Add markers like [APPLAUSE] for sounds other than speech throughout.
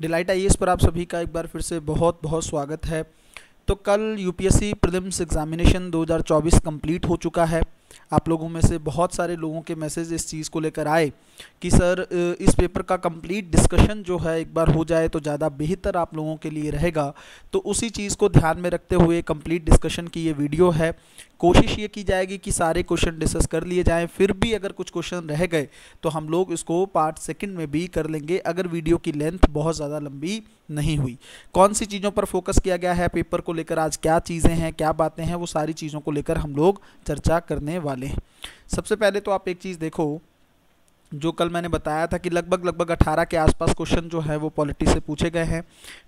delight आई पर आप सभी का एक बार फिर से बहुत बहुत स्वागत है तो कल यूपीएससी प्रीलिम्स एग्ज़ामिनेशन 2024 कंप्लीट हो चुका है आप लोगों में से बहुत सारे लोगों के मैसेज इस चीज़ को लेकर आए कि सर इस पेपर का कंप्लीट डिस्कशन जो है एक बार हो जाए तो ज़्यादा बेहतर आप लोगों के लिए रहेगा तो उसी चीज़ को ध्यान में रखते हुए कंप्लीट डिस्कशन की ये वीडियो है कोशिश ये की जाएगी कि सारे क्वेश्चन डिस्कस कर लिए जाएँ फिर भी अगर कुछ क्वेश्चन रह गए तो हम लोग इसको पार्ट सेकंड में भी कर लेंगे अगर वीडियो की लेंथ बहुत ज़्यादा लंबी नहीं हुई कौन सी चीज़ों पर फोकस किया गया है पेपर को लेकर आज क्या चीज़ें हैं क्या बातें हैं वो सारी चीज़ों को लेकर हम लोग चर्चा करने वाले हैं सबसे पहले तो आप एक चीज़ देखो जो कल मैंने बताया था कि लगभग लगभग 18 के आसपास क्वेश्चन जो है वो पॉलिटी से पूछे गए हैं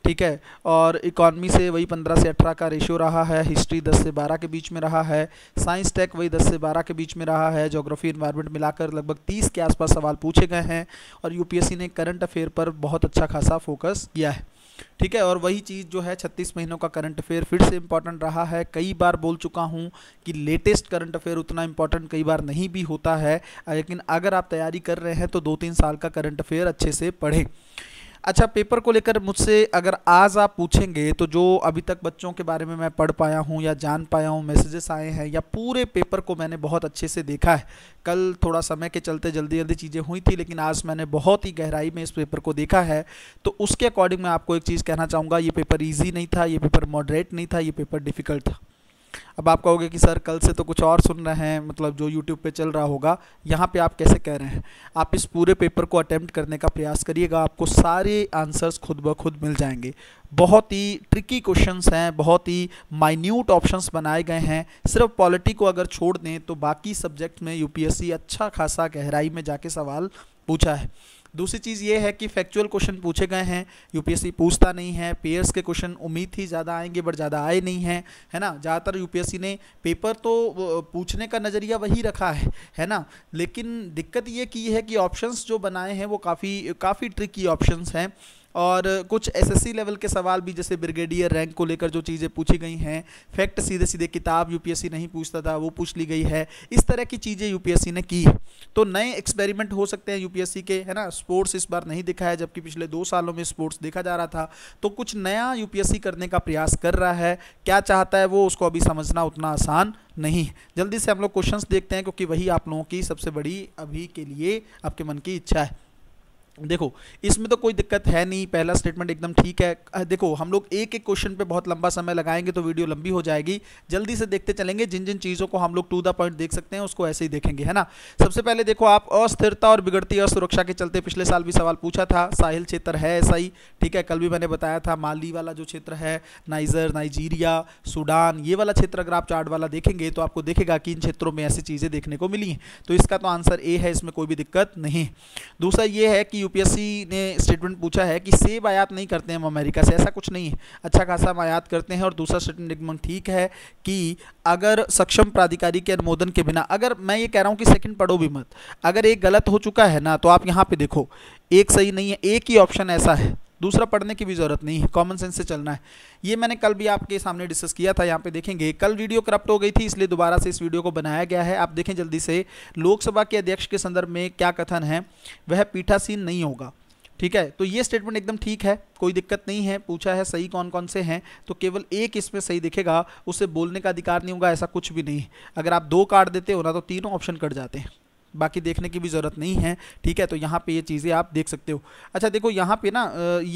ठीक है और इकॉनमी से वही 15 से 18 का रेशियो रहा है हिस्ट्री 10 से 12 के बीच में रहा है साइंस टेक वही 10 से 12 के बीच में रहा है जोग्राफी इन्वायरमेंट मिलाकर लगभग तीस के आसपास सवाल पूछे गए हैं और यूपीएससी ने करंट अफेयर पर बहुत अच्छा खासा फोकस किया है ठीक है और वही चीज़ जो है छत्तीस महीनों का करंट अफेयर फिर से इंपॉर्टेंट रहा है कई बार बोल चुका हूँ कि लेटेस्ट करंट अफेयर उतना इंपॉर्टेंट कई बार नहीं भी होता है लेकिन अगर आप तैयारी कर रहे हैं तो दो तीन साल का करंट अफेयर अच्छे से पढ़ें अच्छा पेपर को लेकर मुझसे अगर आज आप पूछेंगे तो जो अभी तक बच्चों के बारे में मैं पढ़ पाया हूँ या जान पाया हूँ मैसेजेस आए हैं या पूरे पेपर को मैंने बहुत अच्छे से देखा है कल थोड़ा समय के चलते जल्दी जल्दी चीज़ें हुई थी लेकिन आज मैंने बहुत ही गहराई में इस पेपर को देखा है तो उसके अकॉर्डिंग मैं आपको एक चीज़ कहना चाहूँगा ये पेपर ईजी नहीं था ये पेपर मॉडरेट नहीं था ये पेपर डिफ़िकल्ट था अब आप कहोगे कि सर कल से तो कुछ और सुन रहे हैं मतलब जो यूट्यूब पे चल रहा होगा यहाँ पे आप कैसे कह रहे हैं आप इस पूरे पेपर को अटैम्प्ट करने का प्रयास करिएगा आपको सारे आंसर्स खुद ब खुद मिल जाएंगे बहुत ही ट्रिकी क्वेश्चंस हैं बहुत ही माइन्यूट ऑप्शंस बनाए गए हैं सिर्फ पॉलिटी को अगर छोड़ दें तो बाकी सब्जेक्ट में यूपीएससी अच्छा खासा गहराई में जाके सवाल पूछा है दूसरी चीज़ ये है कि फैक्चुअल क्वेश्चन पूछे गए हैं यूपीएससी पूछता नहीं है पेयर्स के क्वेश्चन उम्मीद थी ज़्यादा आएंगे बट ज़्यादा आए नहीं हैं है ना ज़्यादातर यूपीएससी ने पेपर तो पूछने का नज़रिया वही रखा है है ना लेकिन दिक्कत ये की है कि ऑप्शंस जो बनाए हैं वो काफ़ी काफ़ी ट्रिकी ऑप्शंस हैं और कुछ एसएससी लेवल के सवाल भी जैसे ब्रिगेडियर रैंक को लेकर जो चीज़ें पूछी गई हैं फैक्ट सीधे सीधे किताब यूपीएससी नहीं पूछता था वो पूछ ली गई है इस तरह की चीज़ें यूपीएससी ने की तो नए एक्सपेरिमेंट हो सकते हैं यूपीएससी के है ना स्पोर्ट्स इस बार नहीं दिखा है जबकि पिछले दो सालों में स्पोर्ट्स देखा जा रहा था तो कुछ नया यूपीएससी करने का प्रयास कर रहा है क्या चाहता है वो उसको अभी समझना उतना आसान नहीं जल्दी से हम लोग क्वेश्चंस देखते हैं क्योंकि वही आप लोगों की सबसे बड़ी अभी के लिए आपके मन की इच्छा है देखो इसमें तो कोई दिक्कत है नहीं पहला स्टेटमेंट एकदम ठीक है देखो हम लोग एक एक क्वेश्चन पे बहुत लंबा समय लगाएंगे तो वीडियो लंबी हो जाएगी जल्दी से देखते चलेंगे जिन जिन चीज़ों को हम लोग टू द पॉइंट देख सकते हैं उसको ऐसे ही देखेंगे है ना सबसे पहले देखो आप अस्थिरता और बिगड़ती असुरक्षा के चलते पिछले साल भी सवाल पूछा था साहिल क्षेत्र है ऐसा ही ठीक है कल भी मैंने बताया था माली वाला जो क्षेत्र है नाइजर नाइजीरिया सूडान ये वाला क्षेत्र अगर आप चार्ट वाला देखेंगे तो आपको देखेगा कि इन क्षेत्रों में ऐसी चीज़ें देखने को मिली हैं तो इसका तो आंसर ए है इसमें कोई भी दिक्कत नहीं दूसरा ये है कि यूपीएससी ने स्टेटमेंट पूछा है कि सेब आयात नहीं करते हैं हम अमेरिका से ऐसा कुछ नहीं है अच्छा खासा हम आयात करते हैं और दूसरा स्टेटमेंट एकदम ठीक है कि अगर सक्षम प्राधिकारी के अनुमोदन के बिना अगर मैं ये कह रहा हूँ कि सेकंड पढ़ो भी मत अगर एक गलत हो चुका है ना तो आप यहाँ पर देखो एक सही नहीं है एक ही ऑप्शन ऐसा है दूसरा पढ़ने की भी ज़रूरत नहीं है कॉमन सेंस से चलना है ये मैंने कल भी आपके सामने डिस्कस किया था यहाँ पे देखेंगे कल वीडियो करप्ट हो गई थी इसलिए दोबारा से इस वीडियो को बनाया गया है आप देखें जल्दी से लोकसभा के अध्यक्ष के संदर्भ में क्या कथन है वह पीठासीन नहीं होगा ठीक है तो ये स्टेटमेंट एकदम ठीक है कोई दिक्कत नहीं है पूछा है सही कौन कौन से हैं तो केवल एक इसमें सही दिखेगा उसे बोलने का अधिकार नहीं होगा ऐसा कुछ भी नहीं अगर आप दो कार्ड देते हो ना तो तीनों ऑप्शन कट जाते हैं बाकी देखने की भी ज़रूरत नहीं है ठीक है तो यहाँ पे ये चीज़ें आप देख सकते हो अच्छा देखो यहाँ पे ना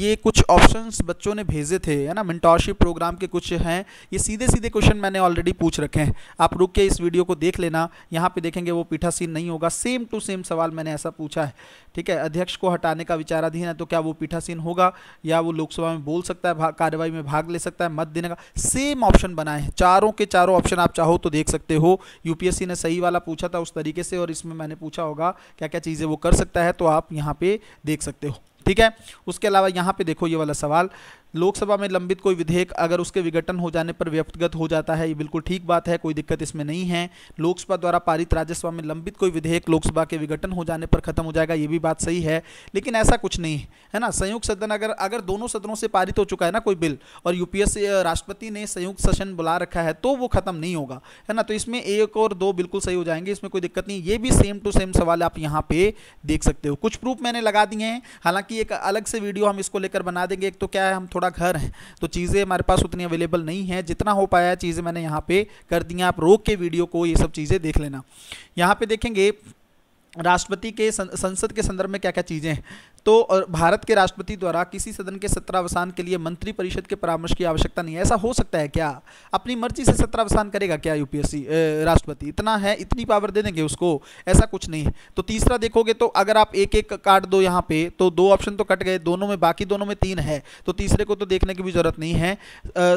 ये कुछ ऑप्शंस बच्चों ने भेजे थे है ना मिनटॉरशिप प्रोग्राम के कुछ हैं ये सीधे सीधे क्वेश्चन मैंने ऑलरेडी पूछ रखे हैं आप रुक के इस वीडियो को देख लेना यहाँ पर देखेंगे वो पीठासीन नहीं होगा सेम टू सेम सवाल मैंने ऐसा पूछा है ठीक है अध्यक्ष को हटाने का विचाराधीन है तो क्या वो पीठासीन होगा या वो लोकसभा में बोल सकता है कार्रवाई में भाग ले सकता है मत देने का सेम ऑप्शन बनाए हैं चारों के चारों ऑप्शन आप चाहो तो देख सकते हो यूपीएससी ने सही वाला पूछा था उस तरीके से और इसमें मैंने मैंने पूछा होगा क्या क्या चीज़ें वो कर सकता है तो आप यहाँ पे देख सकते हो ठीक है उसके अलावा यहाँ पे देखो ये वाला सवाल लोकसभा में लंबित कोई विधेयक अगर उसके विघटन हो जाने पर व्यक्तिगत हो जाता है ये बिल्कुल ठीक बात है कोई दिक्कत इसमें नहीं है लोकसभा द्वारा पारित राज्यसभा में लंबित कोई विधेयक लोकसभा के विघटन हो जाने पर खत्म हो जाएगा ये भी बात सही है लेकिन ऐसा कुछ नहीं है ना संयुक्त सदन अगर अगर दोनों सदनों से पारित हो चुका है ना कोई बिल और यूपीएस राष्ट्रपति ने संयुक्त सेशन बुला रखा है तो वो खत्म नहीं होगा है ना तो इसमें एक और दो बिल्कुल सही हो जाएंगे इसमें कोई दिक्कत नहीं ये भी सेम टू सेम सवाल आप यहाँ पे देख सकते हो कुछ प्रूफ मैंने लगा दिए हैं हालांकि एक अलग से वीडियो हम इसको लेकर बना देंगे एक तो क्या है हम थोड़ा थोड़ा घर है तो चीज़ें हमारे पास उतनी अवेलेबल नहीं है जितना हो पाया चीज़ें मैंने यहाँ पे कर दी हैं आप रोक के वीडियो को ये सब चीज़ें देख लेना यहाँ पे देखेंगे राष्ट्रपति के संसद के संदर्भ में क्या क्या चीज़ें हैं तो भारत के राष्ट्रपति द्वारा किसी सदन के सत्रावसान के लिए मंत्री परिषद के परामर्श की आवश्यकता नहीं है ऐसा हो सकता है क्या अपनी मर्जी से सत्रावसान करेगा क्या यूपीएससी राष्ट्रपति इतना है इतनी पावर दे देंगे उसको ऐसा कुछ नहीं है तो तीसरा देखोगे तो अगर आप एक एक काट दो यहाँ पे तो दो ऑप्शन तो कट गए दोनों में बाकी दोनों में तीन है तो तीसरे को तो देखने की भी जरूरत नहीं है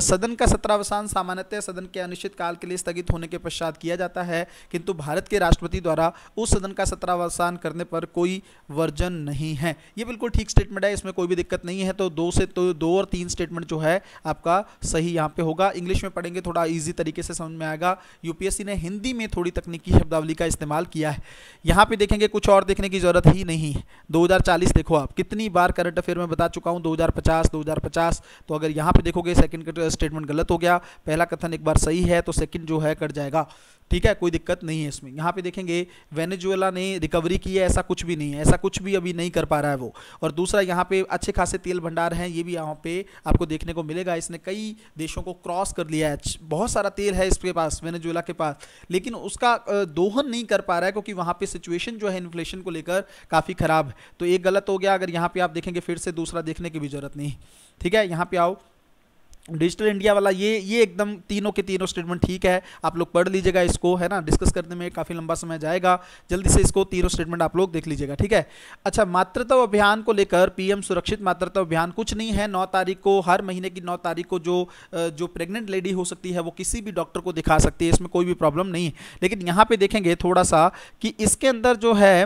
सदन का सत्रावसान सामान्यतः सदन के अनिश्चित काल के लिए स्थगित होने के पश्चात किया जाता है किंतु भारत के राष्ट्रपति द्वारा उस सदन का सत्रावसान करने पर कोई वर्जन नहीं है ये बिल्कुल ठीक स्टेटमेंट है इसमें कोई भी दिक्कत नहीं है तो दो से तो दो और तीन स्टेटमेंट जो है आपका सही यहाँ पे होगा इंग्लिश में पढ़ेंगे थोड़ा ईजी तरीके से समझ में आएगा यूपीएससी ने हिंदी में थोड़ी तकनीकी शब्दावली का इस्तेमाल किया है यहाँ पर देखेंगे कुछ और देखने की ज़रूरत ही नहीं है 2040 देखो आप कितनी बार करंट अफेयर में बता चुका हूँ दो हज़ार तो अगर यहाँ पर देखोगे सेकंड स्टेटमेंट गलत हो गया पहला कथन एक बार सही है तो सेकंड जो है कट जाएगा ठीक है कोई दिक्कत नहीं है इसमें यहाँ पे देखेंगे वेनेजुएला ने रिकवरी की है ऐसा कुछ भी नहीं है ऐसा कुछ भी अभी नहीं कर पा रहा है वो वो और दूसरा यहाँ पे अच्छे खासे तेल भंडार हैं ये भी यहाँ पे आपको देखने को मिलेगा इसने कई देशों को क्रॉस कर लिया है बहुत सारा तेल है इसके पास वेनेजुएला के पास लेकिन उसका दोहन नहीं कर पा रहा है क्योंकि वहाँ पे सिचुएशन जो है इन्फ्लेशन को लेकर काफ़ी ख़राब है तो एक गलत हो गया अगर यहाँ पर आप देखेंगे फिर से दूसरा देखने की भी ज़रूरत नहीं ठीक है यहाँ पर आओ डिजिटल इंडिया वाला ये ये एकदम तीनों के तीनों स्टेटमेंट ठीक है आप लोग पढ़ लीजिएगा इसको है ना डिस्कस करने में काफ़ी लंबा समय जाएगा जल्दी से इसको तीनों स्टेटमेंट आप लोग देख लीजिएगा ठीक है अच्छा मातृत्व अभियान को लेकर पीएम सुरक्षित मातृत्व अभियान कुछ नहीं है नौ तारीख को हर महीने की नौ तारीख को जो जो प्रेगनेंट लेडी हो सकती है वो किसी भी डॉक्टर को दिखा सकती है इसमें कोई भी प्रॉब्लम नहीं लेकिन यहाँ पर देखेंगे थोड़ा सा कि इसके अंदर जो है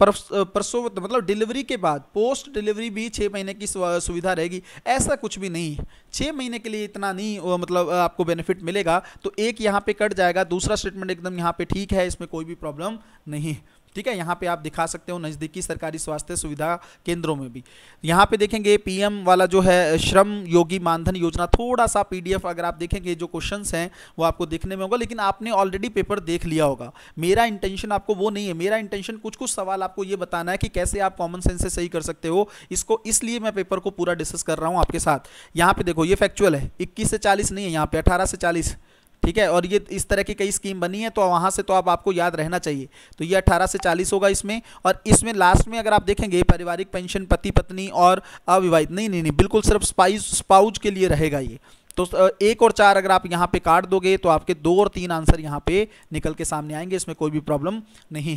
परसों मतलब डिलीवरी के बाद पोस्ट डिलीवरी भी छः महीने की सुविधा रहेगी ऐसा कुछ भी नहीं छः महीने के लिए इतना नहीं मतलब आपको बेनिफिट मिलेगा तो एक यहाँ पे कट जाएगा दूसरा स्टेटमेंट एकदम यहाँ पे ठीक है इसमें कोई भी प्रॉब्लम नहीं ठीक है यहाँ पे आप दिखा सकते हो नज़दीकी सरकारी स्वास्थ्य सुविधा केंद्रों में भी यहाँ पे देखेंगे पीएम वाला जो है श्रम योगी मानधन योजना थोड़ा सा पीडीएफ अगर आप देखेंगे जो क्वेश्चंस हैं वो आपको देखने में होगा लेकिन आपने ऑलरेडी पेपर देख लिया होगा मेरा इंटेंशन आपको वो नहीं है मेरा इंटेंशन कुछ कुछ सवाल आपको ये बताना है कि कैसे आप कॉमन सेंस से सही कर सकते हो इसको इसलिए मैं पेपर को पूरा डिस्कस कर रहा हूँ आपके साथ यहाँ पे देखो ये फैक्चुअल है इक्कीस से चालीस नहीं है यहाँ पे अठारह से चालीस ठीक है और ये इस तरह की कई स्कीम बनी है तो वहाँ से तो आप आपको याद रहना चाहिए तो ये 18 से चालीस होगा इसमें और इसमें लास्ट में अगर आप देखेंगे पारिवारिक पेंशन पति पत्नी और अविवाहित नहीं नहीं नहीं बिल्कुल सिर्फ स्पाइस स्पाउज के लिए रहेगा ये तो एक और चार अगर आप यहाँ पे काट दोगे तो आपके दो और तीन आंसर यहाँ पे निकल के सामने आएंगे इसमें कोई भी प्रॉब्लम नहीं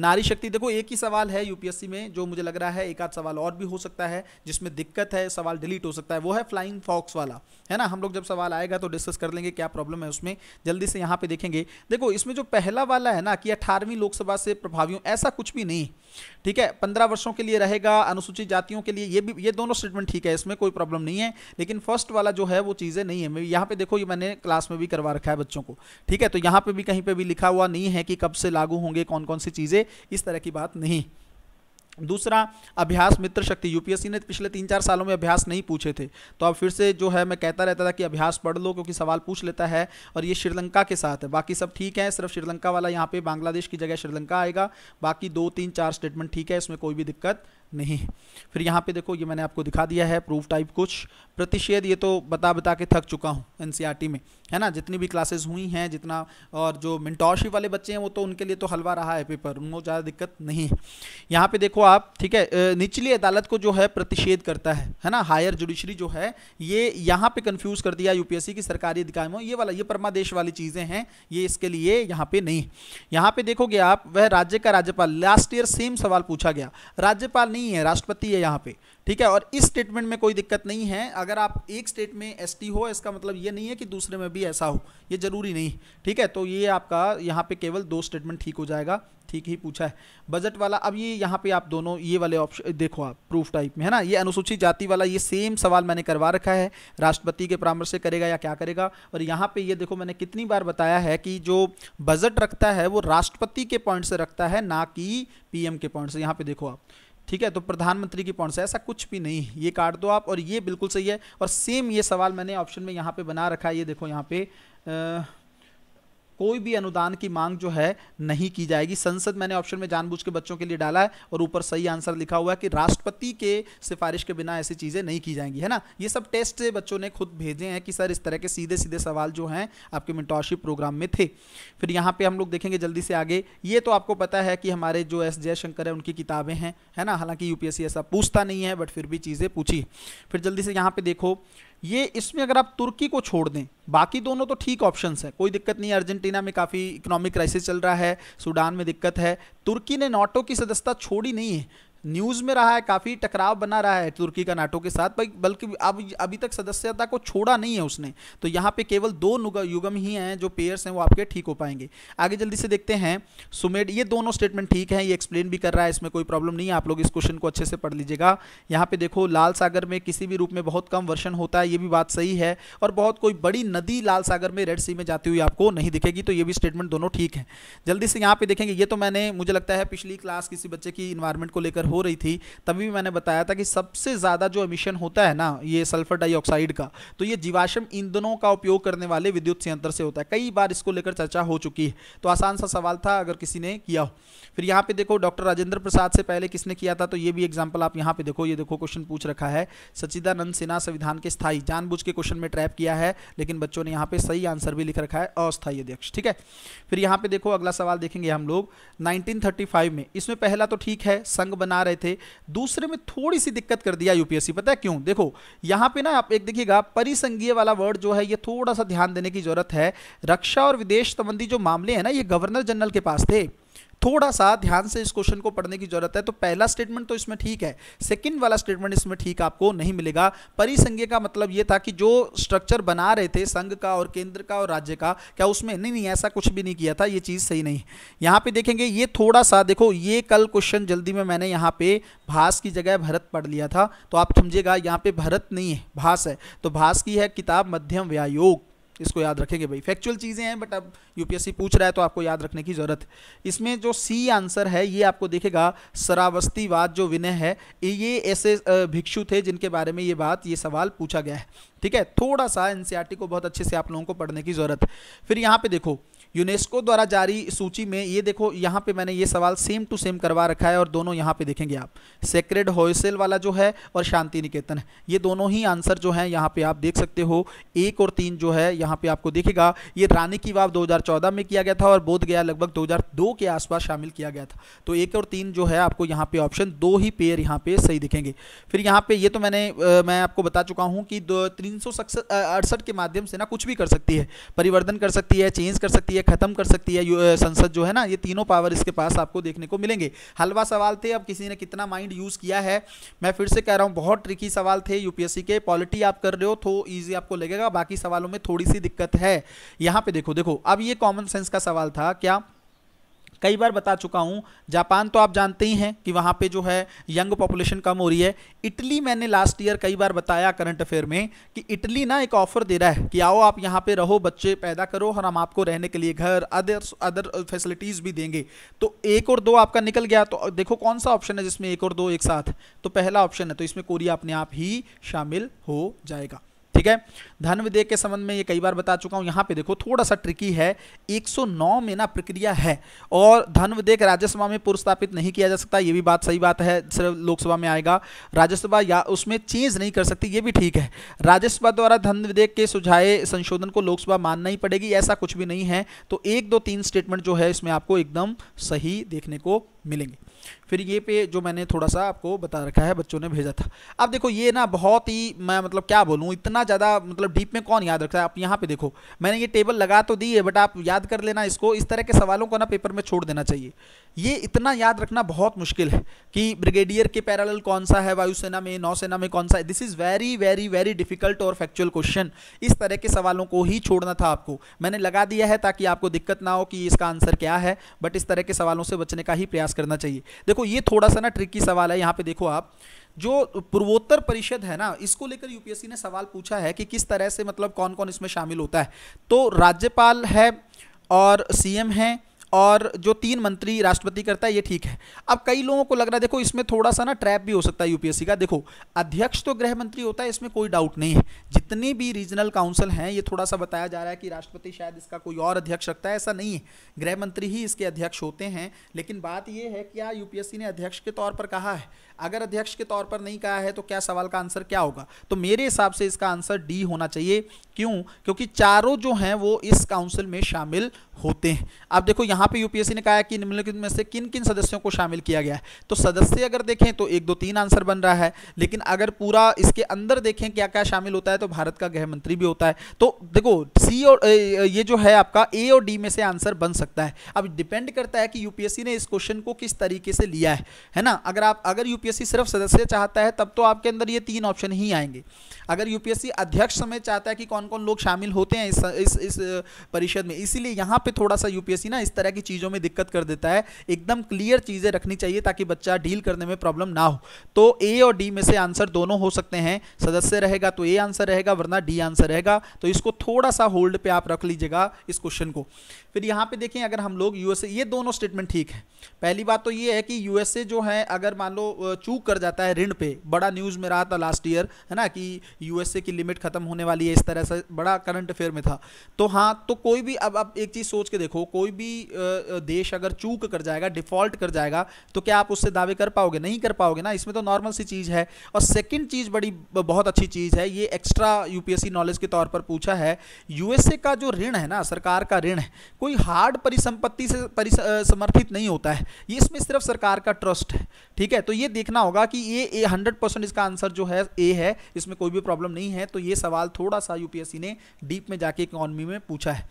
नारी शक्ति देखो एक ही सवाल है यूपीएससी में जो मुझे लग रहा है एक आध सवाल और भी हो सकता है जिसमें दिक्कत है सवाल डिलीट हो सकता है वो है फ्लाइंग फॉक्स वाला है ना हम लोग जब सवाल आएगा तो डिस्कस कर लेंगे क्या प्रॉब्लम है उसमें जल्दी से यहाँ पे देखेंगे देखो इसमें जो पहला वाला है ना कि अठारहवीं लोकसभा से प्रभावियों ऐसा कुछ भी नहीं ठीक है पंद्रह वर्षों के लिए रहेगा अनुसूचित जातियों के लिए ये भी ये दोनों स्टेटमेंट ठीक है इसमें कोई प्रॉब्लम नहीं है लेकिन फर्स्ट वाला जो है वो चीज़ें नहीं है यहाँ पे देखो ये मैंने क्लास में भी करवा रखा है बच्चों को ठीक है तो यहाँ पर भी कहीं पर भी लिखा हुआ नहीं है कि कब से लागू होंगे कौन कौन सी चीज़ें इस तरह की बात नहीं दूसरा अभ्यास मित्र शक्ति यूपीएससी ने पिछले तीन चार सालों में अभ्यास नहीं पूछे थे तो अब फिर से जो है मैं कहता रहता था कि अभ्यास पढ़ लो क्योंकि सवाल पूछ लेता है और ये श्रीलंका के साथ है बाकी सब ठीक है सिर्फ श्रीलंका वाला यहाँ पे बांग्लादेश की जगह श्रीलंका आएगा बाकी दो तीन चार स्टेटमेंट ठीक है इसमें कोई भी दिक्कत नहीं फिर यहाँ पे देखो ये मैंने आपको दिखा दिया है प्रूफ टाइप कुछ प्रतिषेध ये तो बता बता के थक चुका हूँ एन e में है ना जितनी भी क्लासेस हुई हैं जितना और जो मिनटॉरशिप वाले बच्चे हैं वो तो उनके लिए तो हलवा रहा है पेपर उनको ज़्यादा दिक्कत नहीं है यहाँ पे देखो आप ठीक है निचली अदालत को जो है प्रतिषेध करता है है ना हायर जुडिशरी जो है ये यहाँ पर कन्फ्यूज़ कर दिया यूपीएससी की सरकारी अधिकारियों ये वाला ये परमादेश वाली चीज़ें हैं ये इसके लिए यहाँ पे नहीं यहाँ पे देखोगे आप वह राज्य का राज्यपाल लास्ट ईयर सेम सवाल पूछा गया राज्यपाल नहीं है राष्ट्रपति है यहाँ पे ठीक है और इस स्टेटमेंट में कोई दिक्कत नहीं है अगर आप एक स्टेट में एस हो इसका मतलब ये नहीं है कि दूसरे में भी ऐसा हो ये ज़रूरी नहीं ठीक है तो ये आपका यहाँ पे केवल दो स्टेटमेंट ठीक हो जाएगा ठीक ही पूछा है बजट वाला अब ये यहाँ पे आप दोनों ये वाले ऑप्शन देखो आप प्रूफ टाइप में है ना ये अनुसूचित जाति वाला ये सेम सवाल मैंने करवा रखा है राष्ट्रपति के परामर्श से करेगा या क्या करेगा और यहाँ पे ये देखो मैंने कितनी बार बताया है कि जो बजट रखता है वो राष्ट्रपति के पॉइंट से रखता है ना कि पीएम के पॉइंट से यहाँ पे देखो आप ठीक है तो प्रधानमंत्री की पहुंच ऐसा कुछ भी नहीं है ये काट दो आप और ये बिल्कुल सही है और सेम ये सवाल मैंने ऑप्शन में यहाँ पे बना रखा है ये देखो यहाँ पे आ, कोई भी अनुदान की मांग जो है नहीं की जाएगी संसद मैंने ऑप्शन में जानबूझ के बच्चों के लिए डाला है और ऊपर सही आंसर लिखा हुआ है कि राष्ट्रपति के सिफारिश के बिना ऐसी चीज़ें नहीं की जाएंगी है ना ये सब टेस्ट बच्चों ने खुद भेजे हैं कि सर इस तरह के सीधे सीधे सवाल जो हैं आपके मेंटोरशिप प्रोग्राम में थे फिर यहाँ पर हम लोग देखेंगे जल्दी से आगे ये तो आपको पता है कि हमारे जो एस जयशंकर है उनकी किताबें हैं है ना हालांकि यूपीएससी ऐसा पूछता नहीं है बट फिर भी चीज़ें पूछी फिर जल्दी से यहाँ पर देखो ये इसमें अगर आप तुर्की को छोड़ दें बाकी दोनों तो ठीक ऑप्शन है कोई दिक्कत नहीं अर्जेंटीना में काफ़ी इकोनॉमिक क्राइसिस चल रहा है सूडान में दिक्कत है तुर्की ने नाटो की सदस्यता छोड़ी नहीं है न्यूज में रहा है काफी टकराव बना रहा है तुर्की का नाटो के साथ बल्कि अब अभी तक सदस्यता को छोड़ा नहीं है उसने तो यहाँ पे केवल दो युगम ही हैं जो पेयर्स हैं वो आपके ठीक हो पाएंगे आगे जल्दी से देखते हैं सुमेड ये दोनों स्टेटमेंट ठीक है ये एक्सप्लेन भी कर रहा है इसमें कोई प्रॉब्लम नहीं है आप लोग इस क्वेश्चन को अच्छे से पढ़ लीजिएगा यहाँ पे देखो लाल सागर में किसी भी रूप में बहुत कम वर्षण होता है ये भी बात सही है और बहुत कोई बड़ी नदी लाल सागर में रेड सी में जाती हुई आपको नहीं दिखेगी तो ये भी स्टेटमेंट दोनों ठीक है जल्दी से यहाँ पे देखेंगे ये तो मैंने मुझे लगता है पिछली क्लास किसी बच्चे की इन्वायरमेंट को लेकर हो रही थी तभी मैंने बताया था कि सबसे ज़्यादा जो एमिशन होता है ना ये सल्फर डाइऑक्साइड का तो ये जीवाश्म ईंधनों का उपयोग करने वाले विद्युत संयंत्र से होता है कई बार इसको लेकर चर्चा हो चुकी है तो आसान सा सवाल था अगर किसी ने किया हो फिर यहाँ पे देखो डॉक्टर राजेंद्र प्रसाद से पहले किसने किया था तो ये भी एग्जाम्पल आप यहाँ पे देखो ये देखो क्वेश्चन पूछ रखा है सचिदानंद सिन्हा संविधान के स्थायी जानबूझ के क्वेश्चन में ट्रैप किया है लेकिन बच्चों ने यहाँ पे सही आंसर भी लिख रखा है अस्थायी अध्यक्ष ठीक है फिर यहाँ पे देखो अगला सवाल देखेंगे हम लोग नाइनटीन में इसमें पहला तो ठीक है संघ बना आ रहे थे दूसरे में थोड़ी सी दिक्कत कर दिया यूपीएससी पता है क्यों देखो यहाँ पे ना आप एक देखिएगा परिसंघीय वाला वर्ड जो है ये थोड़ा सा ध्यान देने की जरूरत है रक्षा और विदेश संबंधी जो मामले हैं ना ये गवर्नर जनरल के पास थे थोड़ा सा ध्यान से इस क्वेश्चन को पढ़ने की जरूरत है तो पहला स्टेटमेंट तो इसमें ठीक है सेकंड वाला स्टेटमेंट इसमें ठीक आपको नहीं मिलेगा परिसंघ का मतलब ये था कि जो स्ट्रक्चर बना रहे थे संघ का और केंद्र का और राज्य का क्या उसमें नहीं नहीं ऐसा कुछ भी नहीं किया था ये चीज़ सही नहीं यहाँ पर देखेंगे ये थोड़ा सा देखो ये कल क्वेश्चन जल्दी में मैंने यहाँ पे भास की जगह भरत पढ़ लिया था तो आप समझिएगा यहाँ पर भरत नहीं है भास है तो भास की है किताब मध्यम व्यायोग इसको याद रखेंगे भाई फैक्चुअल चीज़ें हैं बट अब यूपीएससी पूछ रहा है तो आपको याद रखने की ज़रूरत है इसमें जो सी आंसर है ये आपको देखेगा शरावस्तीवाद जो विनय है ये ऐसे भिक्षु थे जिनके बारे में ये बात ये सवाल पूछा गया है ठीक है थोड़ा सा एन को बहुत अच्छे से आप लोगों को पढ़ने की ज़रूरत है फिर यहाँ पर देखो यूनेस्को द्वारा जारी सूची में ये देखो यहाँ पे मैंने ये सवाल सेम टू सेम करवा रखा है और दोनों यहाँ पे देखेंगे आप सेक्रेड होलसेल वाला जो है और शांति निकेतन ये दोनों ही आंसर जो है यहाँ पे आप देख सकते हो एक और तीन जो है यहाँ पे आपको देखेगा ये रानी की वाव 2014 में किया गया था और बोध गया लगभग दो के आसपास शामिल किया गया था तो एक और तीन जो है आपको यहाँ पे ऑप्शन दो ही पेयर यहाँ पे सही दिखेंगे फिर यहाँ पे ये तो मैंने मैं आपको बता चुका हूँ कि तीन सौ के माध्यम से ना कुछ भी कर सकती है परिवर्तन कर सकती है चेंज कर सकती है है खत्म कर सकती है संसद जो है ना ये तीनों पावर इसके पास आपको देखने को मिलेंगे हलवा सवाल थे अब किसी ने कितना माइंड यूज़ किया है मैं फिर से कह रहा हूँ बहुत ट्रिकी सवाल थे यूपीएससी के पॉलिटी आप कर रहे हो तो ईजी आपको लगेगा बाकी सवालों में थोड़ी सी दिक्कत है यहाँ पे देखो देखो अब ये कॉमन सेंस का सवाल था क्या कई बार बता चुका हूँ जापान तो आप जानते ही हैं कि वहाँ पे जो है यंग पॉपुलेशन कम हो रही है इटली मैंने लास्ट ईयर कई बार बताया करंट अफेयर में कि इटली ना एक ऑफ़र दे रहा है कि आओ आप यहाँ पे रहो बच्चे पैदा करो और हम आपको रहने के लिए घर अदर अदर फैसिलिटीज़ भी देंगे तो एक और दो आपका निकल गया तो देखो कौन सा ऑप्शन है जिसमें एक और दो एक साथ तो पहला ऑप्शन है तो इसमें कोरिया अपने आप ही शामिल हो जाएगा ठीक है धन विधेयक के संबंध में ये कई बार बता चुका हूं यहां पे देखो थोड़ा सा ट्रिकी है 109 में ना प्रक्रिया है और धन विधेयक राज्यसभा में पुरस्थापित नहीं किया जा सकता ये भी बात सही बात है सिर्फ लोकसभा में आएगा राज्यसभा या उसमें चेंज नहीं कर सकती ये भी ठीक है राज्यसभा द्वारा धन विधेयक के सुझाए संशोधन को लोकसभा मानना ही पड़ेगी ऐसा कुछ भी नहीं है तो एक दो तीन स्टेटमेंट जो है इसमें आपको एकदम सही देखने को मिलेंगे फिर ये पे जो मैंने थोड़ा सा आपको बता रखा है बच्चों ने भेजा था अब देखो ये ना बहुत ही मैं मतलब क्या बोलूँ इतना ज़्यादा मतलब डीप में कौन याद रखता है आप यहाँ पे देखो मैंने ये टेबल लगा तो दी है बट आप याद कर लेना इसको इस तरह के सवालों को ना पेपर में छोड़ देना चाहिए ये इतना याद रखना बहुत मुश्किल है कि ब्रिगेडियर के पैरल कौन सा है वायुसेना में नौसेना में कौन सा है this is very very very difficult और फैक्चुअल क्वेश्चन इस तरह के सवालों को ही छोड़ना था आपको मैंने लगा दिया है ताकि आपको दिक्कत ना हो कि इसका आंसर क्या है बट इस तरह के सवालों से बचने का ही प्रयास करना चाहिए देखो ये थोड़ा सा ना ट्रिकी सवाल है यहाँ पे देखो आप जो पूर्वोत्तर परिषद है ना इसको लेकर यूपीएससी ने सवाल पूछा है कि किस तरह से मतलब कौन कौन इसमें शामिल होता है तो राज्यपाल है और सीएम है और जो तीन मंत्री राष्ट्रपति करता है ये ठीक है अब कई लोगों को लग रहा है देखो इसमें थोड़ा सा ना ट्रैप भी हो सकता है यूपीएससी का देखो अध्यक्ष तो गृह मंत्री होता है इसमें कोई डाउट नहीं है जितने भी रीजनल काउंसिल हैं ये थोड़ा सा बताया जा रहा है कि राष्ट्रपति शायद इसका कोई और अध्यक्ष रखता है ऐसा नहीं है गृह मंत्री ही इसके अध्यक्ष होते हैं लेकिन बात यह है क्या यूपीएससी ने अध्यक्ष के तौर पर कहा है अगर अध्यक्ष के तौर पर नहीं कहा है तो क्या सवाल का आंसर क्या होगा तो मेरे हिसाब से इसका आंसर डी होना चाहिए क्यों क्योंकि चारों जो हैं वो इस काउंसिल में शामिल होते हैं अब देखो यहाँ पे यूपीएससी ने कहा कि निम्नलिखित में से किन किन सदस्यों को शामिल किया गया है तो सदस्य अगर देखें तो एक दो तीन आंसर बन रहा है लेकिन अगर पूरा इसके अंदर देखें क्या क्या शामिल होता है तो भारत का गृह मंत्री भी होता है तो देखो सी और ये जो है आपका ए और डी में से आंसर बन सकता है अब डिपेंड करता है कि यूपीएससी ने इस क्वेश्चन को किस तरीके से लिया है है ना अगर आप अगर यूपीएससी सिर्फ सदस्य चाहता है तब तो आपके अंदर ये तीन ऑप्शन ही आएंगे अगर यूपीएससी अध्यक्ष समय चाहता है कि कौन कौन लोग शामिल होते हैं इस इस, इस परिषद में इसीलिए यहां पे थोड़ा सा यूपीएससी ना इस तरह तरह की चीज़ों में दिक्कत कर देता है एकदम क्लियर चीज़ें रखनी चाहिए ताकि बच्चा डील करने में प्रॉब्लम ना हो तो ए और डी में से आंसर दोनों हो सकते हैं सदस्य रहेगा तो ए आंसर रहेगा वरना डी आंसर रहेगा तो इसको थोड़ा सा होल्ड पे आप रख लीजिएगा इस क्वेश्चन को फिर यहां पे देखें अगर हम लोग यूएसए ये दोनों स्टेटमेंट ठीक है पहली बात तो ये है कि यूएसए जो है अगर मान लो चूक कर जाता है ऋण पे बड़ा न्यूज़ में रहा था लास्ट ईयर है ना कि यूएसए की लिमिट खत्म होने वाली है इस तरह से बड़ा करंट अफेयर में था तो हाँ तो कोई भी अब आप एक चीज़ सोच के देखो कोई भी देश अगर चूक कर जाएगा डिफॉल्ट कर जाएगा तो क्या आप उससे दावे कर पाओगे नहीं कर पाओगे ना इसमें तो नॉर्मल सी चीज़ है और सेकेंड चीज़ बड़ी बहुत अच्छी चीज़ है ये एक्स्ट्रा यूपीएससी नॉलेज के तौर पर पूछा है यूएसए का जो ऋण है ना सरकार का ऋण है कोई हार्ड परिसंपत्ति से समर्थित नहीं होता है ये इसमें सिर्फ सरकार का ट्रस्ट है ठीक है तो ये देखना होगा कि ये हंड्रेड परसेंट इसका आंसर जो है ए है इसमें कोई भी प्रॉब्लम नहीं है तो ये सवाल थोड़ा सा यूपीएससी ने डीप में जाके इकोनॉमी में पूछा है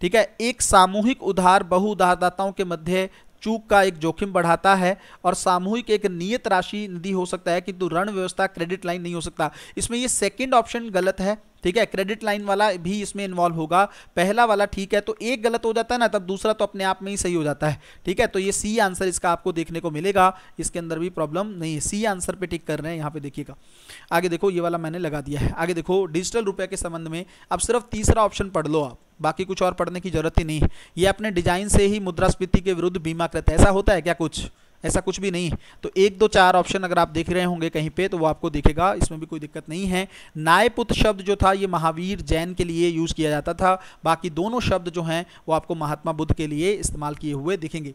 ठीक है एक सामूहिक उधार बहु लघु उधारदाताओं के मध्य चूक का एक जोखिम बढ़ाता है और सामूहिक एक नियत राशि निधि हो सकता है किंतु ऋण व्यवस्था क्रेडिट लाइन नहीं हो सकता इसमें ये सेकंड ऑप्शन गलत है ठीक है क्रेडिट लाइन वाला भी इसमें इन्वॉल्व होगा पहला वाला ठीक है तो एक गलत हो जाता है ना तब दूसरा तो अपने आप में ही सही हो जाता है ठीक है तो ये सी आंसर इसका आपको देखने को मिलेगा इसके अंदर भी प्रॉब्लम नहीं है सी आंसर पे टिक कर रहे हैं यहाँ पे देखिएगा आगे देखो ये वाला मैंने लगा दिया है आगे देखो डिजिटल रुपये के संबंध में अब सिर्फ तीसरा ऑप्शन पढ़ लो आप बाकी कुछ और पढ़ने की जरूरत ही नहीं ये अपने डिजाइन से ही मुद्रास्फीति के विरुद्ध बीमा करता है ऐसा होता है क्या कुछ ऐसा कुछ भी नहीं तो एक दो चार ऑप्शन अगर आप देख रहे होंगे कहीं पे तो वो आपको दिखेगा इसमें भी कोई दिक्कत नहीं है नायपुत शब्द जो था ये महावीर जैन के लिए यूज़ किया जाता था बाकी दोनों शब्द जो हैं वो आपको महात्मा बुद्ध के लिए इस्तेमाल किए हुए दिखेंगे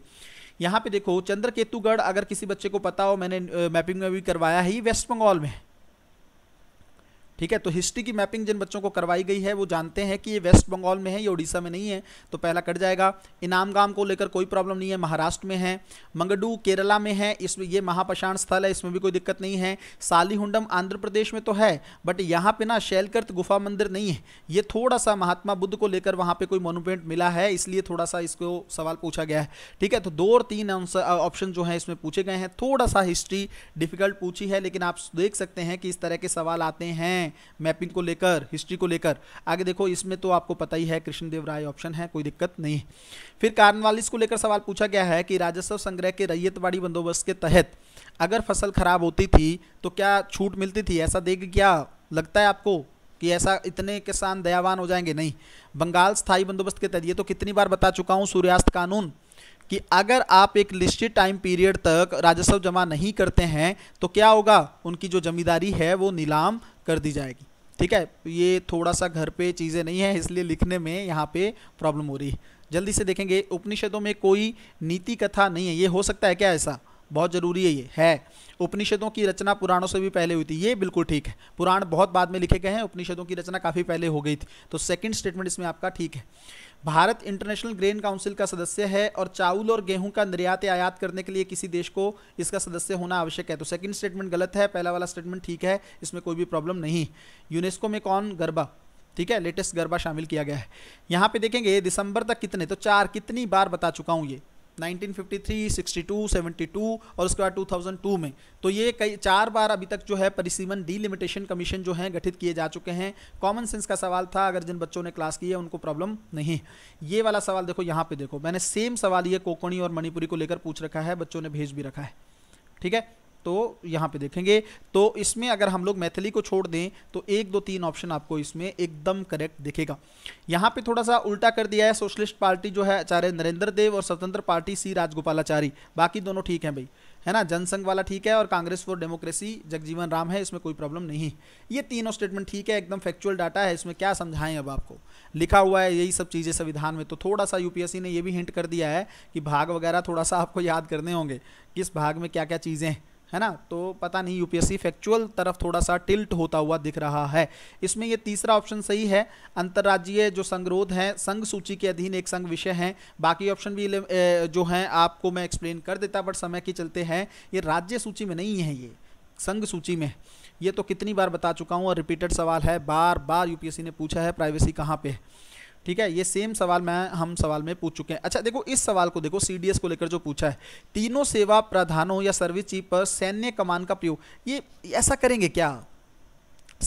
यहाँ पे देखो चंद्रकेतुगढ़ अगर किसी बच्चे को पता हो मैंने मैपिंग में भी करवाया है वेस्ट बंगाल में ठीक है तो हिस्ट्री की मैपिंग जिन बच्चों को करवाई गई है वो जानते हैं कि ये वेस्ट बंगाल में है ये उड़ीसा में नहीं है तो पहला कट जाएगा इनामगाम को लेकर कोई प्रॉब्लम नहीं है महाराष्ट्र में है मंगडू केरला में है इसमें ये महापषाण स्थल है इसमें भी कोई दिक्कत नहीं है सालीहुंडम आंध्र प्रदेश में तो है बट यहाँ पे ना शैलकर्त गुफा मंदिर नहीं है ये थोड़ा सा महात्मा बुद्ध को लेकर वहाँ पर कोई मोनूमेंट मिला है इसलिए थोड़ा सा इसको सवाल पूछा गया है ठीक है तो दो और तीन ऑप्शन जो है इसमें पूछे गए हैं थोड़ा सा हिस्ट्री डिफिकल्ट पूछी है लेकिन आप देख सकते हैं कि इस तरह के सवाल आते हैं हैं मैपिंग को लेकर हिस्ट्री को लेकर आगे देखो इसमें तो आपको पता ही है कृष्णदेव राय ऑप्शन है कोई दिक्कत नहीं फिर कार्नवालिस को लेकर सवाल पूछा गया है कि राजस्व संग्रह के रैयतवाड़ी बंदोबस्त के तहत अगर फसल खराब होती थी तो क्या छूट मिलती थी ऐसा देख क्या लगता है आपको कि ऐसा इतने किसान दयावान हो जाएंगे नहीं बंगाल स्थाई बंदोबस्त के तहत ये तो कितनी बार बता चुका हूँ सूर्यास्त कानून कि अगर आप एक निश्चित टाइम पीरियड तक राजस्व जमा नहीं करते हैं तो क्या होगा उनकी जो जमींदारी है वो नीलाम कर दी जाएगी ठीक है ये थोड़ा सा घर पे चीज़ें नहीं है इसलिए लिखने में यहाँ पे प्रॉब्लम हो रही है जल्दी से देखेंगे उपनिषदों में कोई नीति कथा नहीं है ये हो सकता है क्या ऐसा बहुत ज़रूरी है ये है उपनिषदों की रचना पुराणों से भी पहले हुई थी ये बिल्कुल ठीक है पुराण बहुत बाद में लिखे गए हैं उपनिषदों की रचना काफ़ी पहले हो गई थी तो सेकंड स्टेटमेंट इसमें आपका ठीक है भारत इंटरनेशनल ग्रेन काउंसिल का सदस्य है और चावल और गेहूं का निर्यात या आयात करने के लिए किसी देश को इसका सदस्य होना आवश्यक है तो सेकेंड स्टेटमेंट गलत है पहला वाला स्टेटमेंट ठीक है इसमें कोई भी प्रॉब्लम नहीं यूनेस्को में कौन गरबा ठीक है लेटेस्ट गरबा शामिल किया गया है यहाँ पे देखेंगे दिसंबर तक कितने तो चार कितनी बार बता चुका हूँ ये 1953, 62, 72 और उसके बाद 2002 में तो ये कई चार बार अभी तक जो है परिसीमन डीलिमिटेशन कमीशन जो है गठित किए जा चुके हैं कॉमन सेंस का सवाल था अगर जिन बच्चों ने क्लास की है उनको प्रॉब्लम नहीं ये वाला सवाल देखो यहाँ पे देखो मैंने सेम सवाल ये कोकणी और मणिपुरी को लेकर पूछ रखा है बच्चों ने भेज भी रखा है ठीक है तो यहाँ पे देखेंगे तो इसमें अगर हम लोग मैथिली को छोड़ दें तो एक दो तीन ऑप्शन आपको इसमें एकदम करेक्ट दिखेगा यहाँ पे थोड़ा सा उल्टा कर दिया है सोशलिस्ट पार्टी जो है आचार्य नरेंद्र देव और स्वतंत्र पार्टी सी राजगोपालाचारी बाकी दोनों ठीक हैं भाई है ना जनसंघ वाला ठीक है और Congress for Democracy Jagjivan Ram है इसमें कोई प्रॉब्लम नहीं ये तीनों स्टेटमेंट ठीक है एकदम फैक्चुअल डाटा है इसमें क्या समझाएं अब आपको लिखा हुआ है यही सब चीज़ें संविधान में तो थोड़ा सा यूपीएससी ने ये भी हिंट कर दिया है कि भाग वगैरह थोड़ा सा आपको याद करने होंगे किस भाग में क्या क्या चीज़ें हैं है ना तो पता नहीं यूपीएससी फैक्चुअल तरफ थोड़ा सा टिल्ट होता हुआ दिख रहा है इसमें ये तीसरा ऑप्शन सही है अंतर्राज्यीय जो संगरोध है संघ सूची के अधीन एक संघ विषय है बाकी ऑप्शन भी जो हैं आपको मैं एक्सप्लेन कर देता बट समय के चलते हैं ये राज्य सूची में नहीं है ये संघ सूची में ये तो कितनी बार बता चुका हूँ और रिपीटेड सवाल है बार बार यूपीएससी ने पूछा है प्राइवेसी कहाँ पर है ठीक है ये सेम सवाल मैं हम सवाल में पूछ चुके हैं अच्छा देखो इस सवाल को देखो सी को लेकर जो पूछा है तीनों सेवा प्रधानों या सर्विस चीफ पर सैन्य कमान का प्रयोग ये ऐसा करेंगे क्या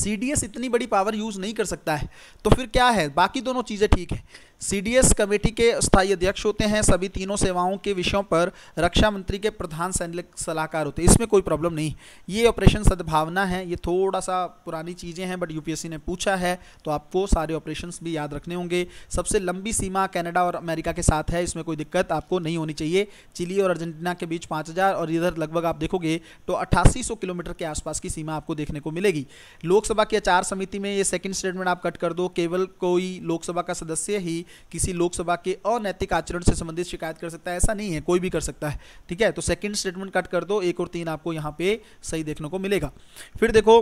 सी इतनी बड़ी पावर यूज़ नहीं कर सकता है तो फिर क्या है बाकी दोनों चीज़ें ठीक है सीडीएस कमेटी के स्थायी अध्यक्ष होते हैं सभी तीनों सेवाओं के विषयों पर रक्षा मंत्री के प्रधान सलाहकार होते हैं इसमें कोई प्रॉब्लम नहीं ये ऑपरेशन सद्भावना है ये थोड़ा सा पुरानी चीज़ें हैं बट यूपीएससी ने पूछा है तो आपको सारे ऑपरेशन भी याद रखने होंगे सबसे लंबी सीमा कैनेडा और अमेरिका के साथ है इसमें कोई दिक्कत आपको नहीं होनी चाहिए चिली और अर्जेंटीना के बीच पाँच और इधर लगभग आप देखोगे तो अट्ठासी किलोमीटर के आसपास की सीमा आपको देखने को मिलेगी लोकसभा की आचार समिति में ये सेकेंड स्टेटमेंट आप कट कर दो केवल कोई लोकसभा का सदस्य ही किसी लोकसभा के अनैतिक आचरण से संबंधित शिकायत कर सकता है ऐसा नहीं है कोई भी कर सकता है ठीक है तो सेकेंड स्टेटमेंट कट कर दो एक और तीन आपको यहाँ पे सही देखने को मिलेगा फिर देखो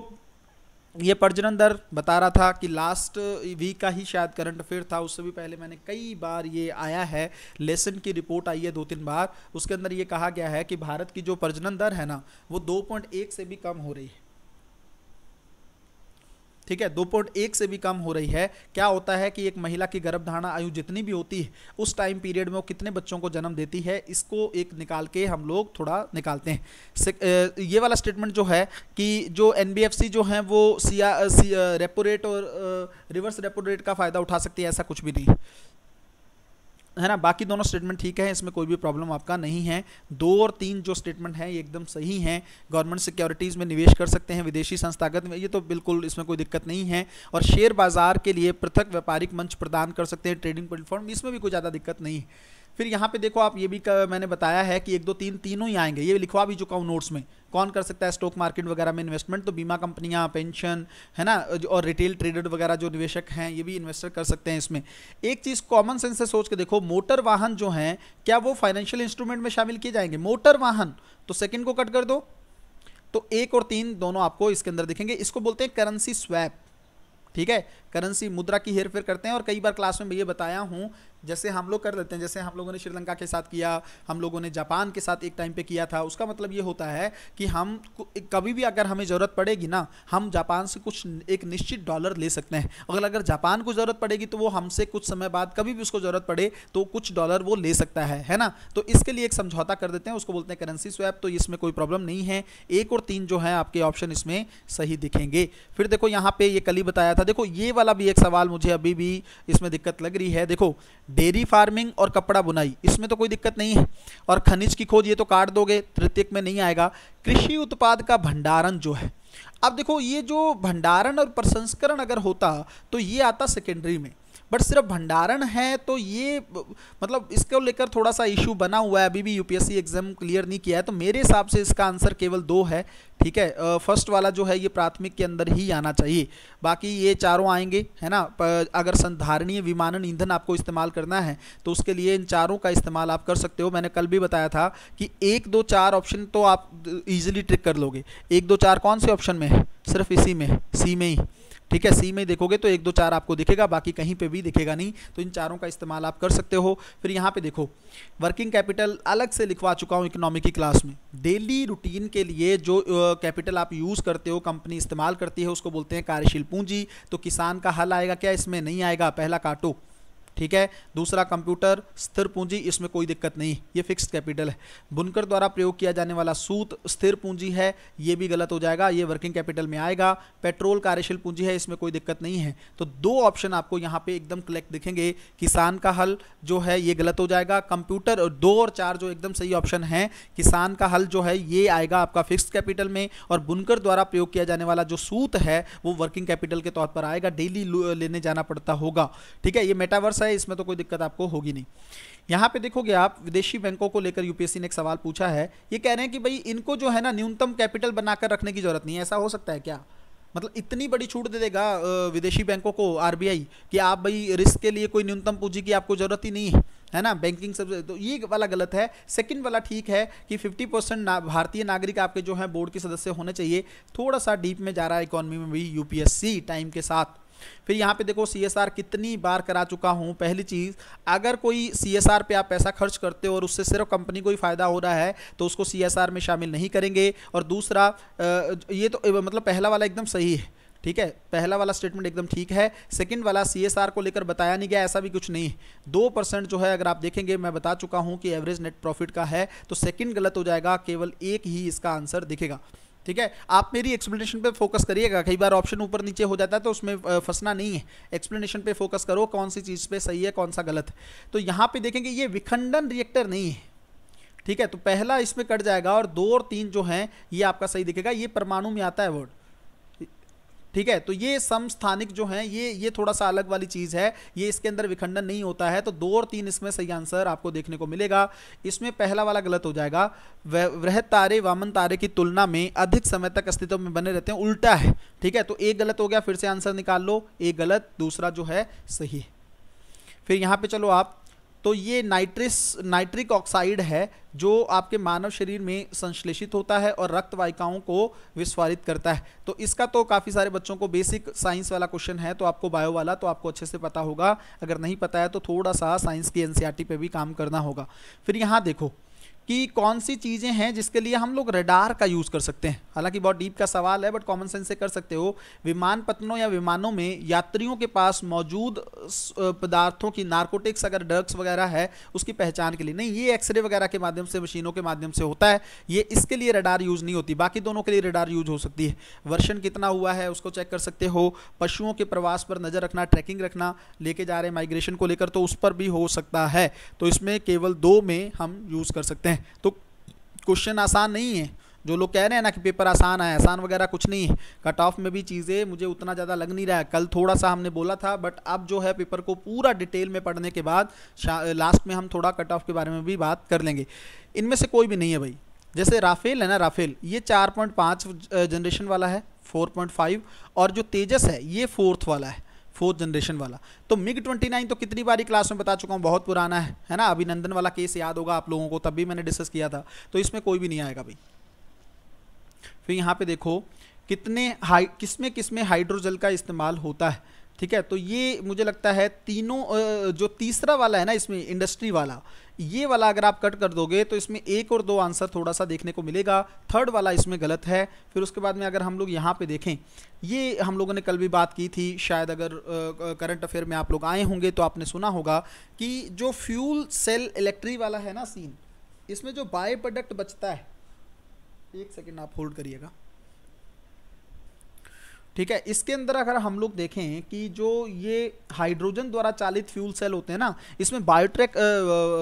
ये प्रजनन दर बता रहा था कि लास्ट वीक का ही शायद करंट अफेयर था उससे भी पहले मैंने कई बार ये आया है लेसन की रिपोर्ट आई है दो तीन बार उसके अंदर ये कहा गया है कि भारत की जो प्रजनन दर है ना वो 2.1 से भी कम हो रही है ठीक है दो पॉइंट एक से भी कम हो रही है क्या होता है कि एक महिला की गर्भधारणा आयु जितनी भी होती है उस टाइम पीरियड में वो कितने बच्चों को जन्म देती है इसको एक निकाल के हम लोग थोड़ा निकालते हैं ये वाला स्टेटमेंट जो है कि जो एन जो हैं वो सिया रेपो रेट और रिवर्स रेपो रेट का फ़ायदा उठा सकती है ऐसा कुछ भी नहीं है ना बाकी दोनों स्टेटमेंट ठीक है इसमें कोई भी प्रॉब्लम आपका नहीं है दो और तीन जो स्टेटमेंट हैं ये एकदम सही हैं गवर्नमेंट सिक्योरिटीज़ में निवेश कर सकते हैं विदेशी संस्थागत में ये तो बिल्कुल इसमें कोई दिक्कत नहीं है और शेयर बाजार के लिए पृथक व्यापारिक मंच प्रदान कर सकते हैं ट्रेडिंग प्लेटफॉर्म इसमें भी कोई ज़्यादा दिक्कत नहीं है फिर यहाँ पे देखो आप ये भी कर, मैंने बताया है कि एक दो तीन तीनों ही आएंगे ये लिखवा भी चुका हूँ नोट्स में कौन कर सकता है स्टॉक मार्केट वगैरह में इन्वेस्टमेंट तो बीमा कंपनियाँ पेंशन है ना और रिटेल ट्रेडर वगैरह जो निवेशक हैं ये भी इन्वेस्टर कर सकते हैं इसमें एक चीज़ कॉमन सेंस से सोच के देखो मोटर वाहन जो हैं क्या वो फाइनेंशियल इंस्ट्रूमेंट में शामिल किए जाएंगे मोटर वाहन तो सेकेंड को कट कर दो तो एक और तीन दोनों आपको इसके अंदर दिखेंगे इसको बोलते हैं करेंसी स्वैप ठीक है करेंसी मुद्रा की हेरफेर करते हैं और कई बार क्लास में मैं ये बताया हूँ जैसे हम लोग कर लेते हैं जैसे हम लोगों ने श्रीलंका के साथ किया हम लोगों ने जापान के साथ एक टाइम पे किया था उसका मतलब ये होता है कि हम कभी भी अगर हमें ज़रूरत पड़ेगी ना हम जापान से कुछ एक निश्चित डॉलर ले सकते हैं अगर अगर जापान को ज़रूरत पड़ेगी तो वो हमसे कुछ समय बाद कभी भी उसको ज़रूरत पड़े तो कुछ डॉलर वो ले सकता है है ना तो इसके लिए एक समझौता कर देते हैं उसको बोलते हैं करेंसी स्वैप तो इसमें कोई प्रॉब्लम नहीं है एक और तीन जो है आपके ऑप्शन इसमें सही दिखेंगे फिर देखो यहाँ पे ये कली बताया था देखो ये वाला भी एक सवाल मुझे अभी भी इसमें दिक्कत लग रही है देखो डेयरी फार्मिंग और कपड़ा बुनाई इसमें तो कोई दिक्कत नहीं है और खनिज की खोज ये तो काट दोगे तृतीयक में नहीं आएगा कृषि उत्पाद का भंडारण जो है अब देखो ये जो भंडारण और प्रसंस्करण अगर होता तो ये आता सेकेंडरी में बट सिर्फ भंडारण है तो ये मतलब इसको लेकर थोड़ा सा इशू बना हुआ है अभी भी यूपीएससी एग्जाम क्लियर नहीं किया है तो मेरे हिसाब से इसका आंसर केवल दो है ठीक है फर्स्ट वाला जो है ये प्राथमिक के अंदर ही आना चाहिए बाकी ये चारों आएंगे है ना अगर संधारणीय विमानन ईंधन आपको इस्तेमाल करना है तो उसके लिए इन चारों का इस्तेमाल आप कर सकते हो मैंने कल भी बताया था कि एक दो चार ऑप्शन तो आप इजिली ट्रिक कर लोगे एक दो चार कौन से ऑप्शन में है सिर्फ इसी में सी में ही ठीक है सी में देखोगे तो एक दो चार आपको दिखेगा बाकी कहीं पे भी दिखेगा नहीं तो इन चारों का इस्तेमाल आप कर सकते हो फिर यहाँ पे देखो वर्किंग कैपिटल अलग से लिखवा चुका हूँ इकोनॉमी की क्लास में डेली रूटीन के लिए जो कैपिटल आप यूज़ करते हो कंपनी इस्तेमाल करती है उसको बोलते हैं कार्यशील पूंजी तो किसान का हल आएगा क्या इसमें नहीं आएगा पहला काटो ठीक है दूसरा कंप्यूटर स्थिर पूंजी इसमें कोई दिक्कत नहीं ये फिक्स कैपिटल है बुनकर द्वारा प्रयोग किया जाने वाला सूत स्थिर पूंजी है ये भी गलत हो जाएगा ये वर्किंग कैपिटल में आएगा पेट्रोल कार्यशील पूंजी है इसमें कोई दिक्कत नहीं है तो दो ऑप्शन आपको यहाँ पे एकदम कलेक्ट दिखेंगे किसान का हल जो है ये गलत हो जाएगा कंप्यूटर और दो और चार जो एकदम सही ऑप्शन है किसान का हल जो है ये आएगा आपका फिक्स कैपिटल में और बुनकर द्वारा प्रयोग किया जाने वाला जो सूत है वो वर्किंग कैपिटल के तौर पर आएगा डेली लेने जाना पड़ता होगा ठीक है ये मेटावर्स है है इसमें तो कोई दिक्कत आपको होगी नहीं यहाँ पे देखोगे आप विदेशी बैंकों को लेकर यूपीएससी ने एक सवाल पूछा है ये कह रहे हैं कि भाई इनको जो है ना न्यूनतम कैपिटल बनाकर रखने की जरूरत नहीं है ऐसा हो सकता है क्या मतलब इतनी बड़ी छूट दे देगा विदेशी बैंकों को आरबीआई कि आप भाई रिस्क के लिए कोई न्यूनतम पूंजी की आपको ज़रूरत ही नहीं है है ना बैंकिंग सब तो ये वाला गलत है सेकंड वाला ठीक है कि 50 परसेंट ना, भारतीय नागरिक आपके जो हैं बोर्ड के सदस्य होने चाहिए थोड़ा सा डीप में जा रहा है इकोनॉमी में भी यूपीएससी टाइम के साथ फिर यहाँ पे देखो सी कितनी बार करा चुका हूँ पहली चीज़ अगर कोई सी पे आप पैसा खर्च करते हो और उससे सिर्फ कंपनी को ही फ़ायदा हो रहा है तो उसको सी में शामिल नहीं करेंगे और दूसरा ये तो मतलब पहला वाला एकदम सही है ठीक है पहला वाला स्टेटमेंट एकदम ठीक है सेकंड वाला सीएसआर को लेकर बताया नहीं गया ऐसा भी कुछ नहीं दो परसेंट जो है अगर आप देखेंगे मैं बता चुका हूं कि एवरेज नेट प्रॉफिट का है तो सेकंड गलत हो जाएगा केवल एक ही इसका आंसर दिखेगा ठीक है आप मेरी एक्सप्लेनेशन पे फोकस करिएगा कई बार ऑप्शन ऊपर नीचे हो जाता है तो उसमें फंसना नहीं है एक्सप्लेनेशन पे फोकस करो कौन सी चीज़ पे सही है कौन सा गलत है तो यहाँ पे देखेंगे ये विखंडन रिएक्टर नहीं है ठीक है तो पहला इसमें कट जाएगा और दो और तीन जो है ये आपका सही दिखेगा ये परमाणु में आता है वर्ड ठीक है तो ये समस्थानिक जो है ये ये थोड़ा सा अलग वाली चीज है ये इसके अंदर विखंडन नहीं होता है तो दो और तीन इसमें सही आंसर आपको देखने को मिलेगा इसमें पहला वाला गलत हो जाएगा वृहत तारे वामन तारे की तुलना में अधिक समय तक अस्तित्व में बने रहते हैं उल्टा है ठीक है तो एक गलत हो गया फिर से आंसर निकाल लो एक गलत दूसरा जो है सही फिर यहां पे चलो आप तो ये नाइट्रिस नाइट्रिक ऑक्साइड है जो आपके मानव शरीर में संश्लेषित होता है और रक्त वाहिकाओं को विस्फारित करता है तो इसका तो काफ़ी सारे बच्चों को बेसिक साइंस वाला क्वेश्चन है तो आपको बायो वाला तो आपको अच्छे से पता होगा अगर नहीं पता है तो थोड़ा सा साइंस की एन e पे भी काम करना होगा फिर यहाँ देखो कि कौन सी चीज़ें हैं जिसके लिए हम लोग रेडार का यूज़ कर सकते हैं हालांकि बहुत डीप का सवाल है बट कॉमन सेंस से कर सकते हो विमान पतनों या विमानों में यात्रियों के पास मौजूद पदार्थों की नार्कोटिक्स अगर ड्रग्स वगैरह है उसकी पहचान के लिए नहीं ये एक्सरे वगैरह के माध्यम से मशीनों के माध्यम से होता है ये इसके लिए रडार यूज़ नहीं होती बाकी दोनों के लिए रडार यूज हो सकती है वर्षण कितना हुआ है उसको चेक कर सकते हो पशुओं के प्रवास पर नज़र रखना ट्रैकिंग रखना लेके जा रहे माइग्रेशन को लेकर तो उस पर भी हो सकता है तो इसमें केवल दो में हम यूज़ कर सकते हैं तो क्वेश्चन आसान नहीं है जो लोग कह रहे हैं ना कि पेपर आसान है आसान वगैरह कुछ नहीं है कट ऑफ में भी चीज़ें मुझे उतना ज़्यादा लग नहीं रहा है कल थोड़ा सा हमने बोला था बट अब जो है पेपर को पूरा डिटेल में पढ़ने के बाद लास्ट में हम थोड़ा कट ऑफ के बारे में भी बात कर लेंगे इनमें से कोई भी नहीं है भाई जैसे राफेल है ना राफेल ये चार पॉइंट पाँच जनरेशन वाला है फोर पॉइंट फाइव और जो तेजस है ये फोर्थ वाला है फोर्थ जनरेशन वाला तो मिग ट्वेंटी नाइन तो कितनी बारी क्लास में बता चुका हूँ बहुत पुराना है है ना अभिनंदन वाला केस याद होगा आप लोगों को तब भी मैंने डिस्कस किया था तो इसमें कोई भी नहीं आएगा भाई फिर यहाँ पे देखो कितने हाई किस में किस में हाइड्रोजल का इस्तेमाल होता है ठीक है तो ये मुझे लगता है तीनों जो तीसरा वाला है ना इसमें इंडस्ट्री वाला ये वाला अगर आप कट कर दोगे तो इसमें एक और दो आंसर थोड़ा सा देखने को मिलेगा थर्ड वाला इसमें गलत है फिर उसके बाद में अगर हम लोग यहाँ पे देखें ये हम लोगों ने कल भी बात की थी शायद अगर करंट अफेयर में आप लोग आए होंगे तो आपने सुना होगा कि जो फ्यूल सेल इलेक्ट्री वाला है ना सीन इसमें जो बाय प्रोडक्ट बचता है एक सेकेंड आप होल्ड करिएगा ठीक है इसके अंदर अगर हम लोग देखें कि जो ये हाइड्रोजन द्वारा चालित फ्यूल सेल होते हैं ना इसमें बायोट्रैक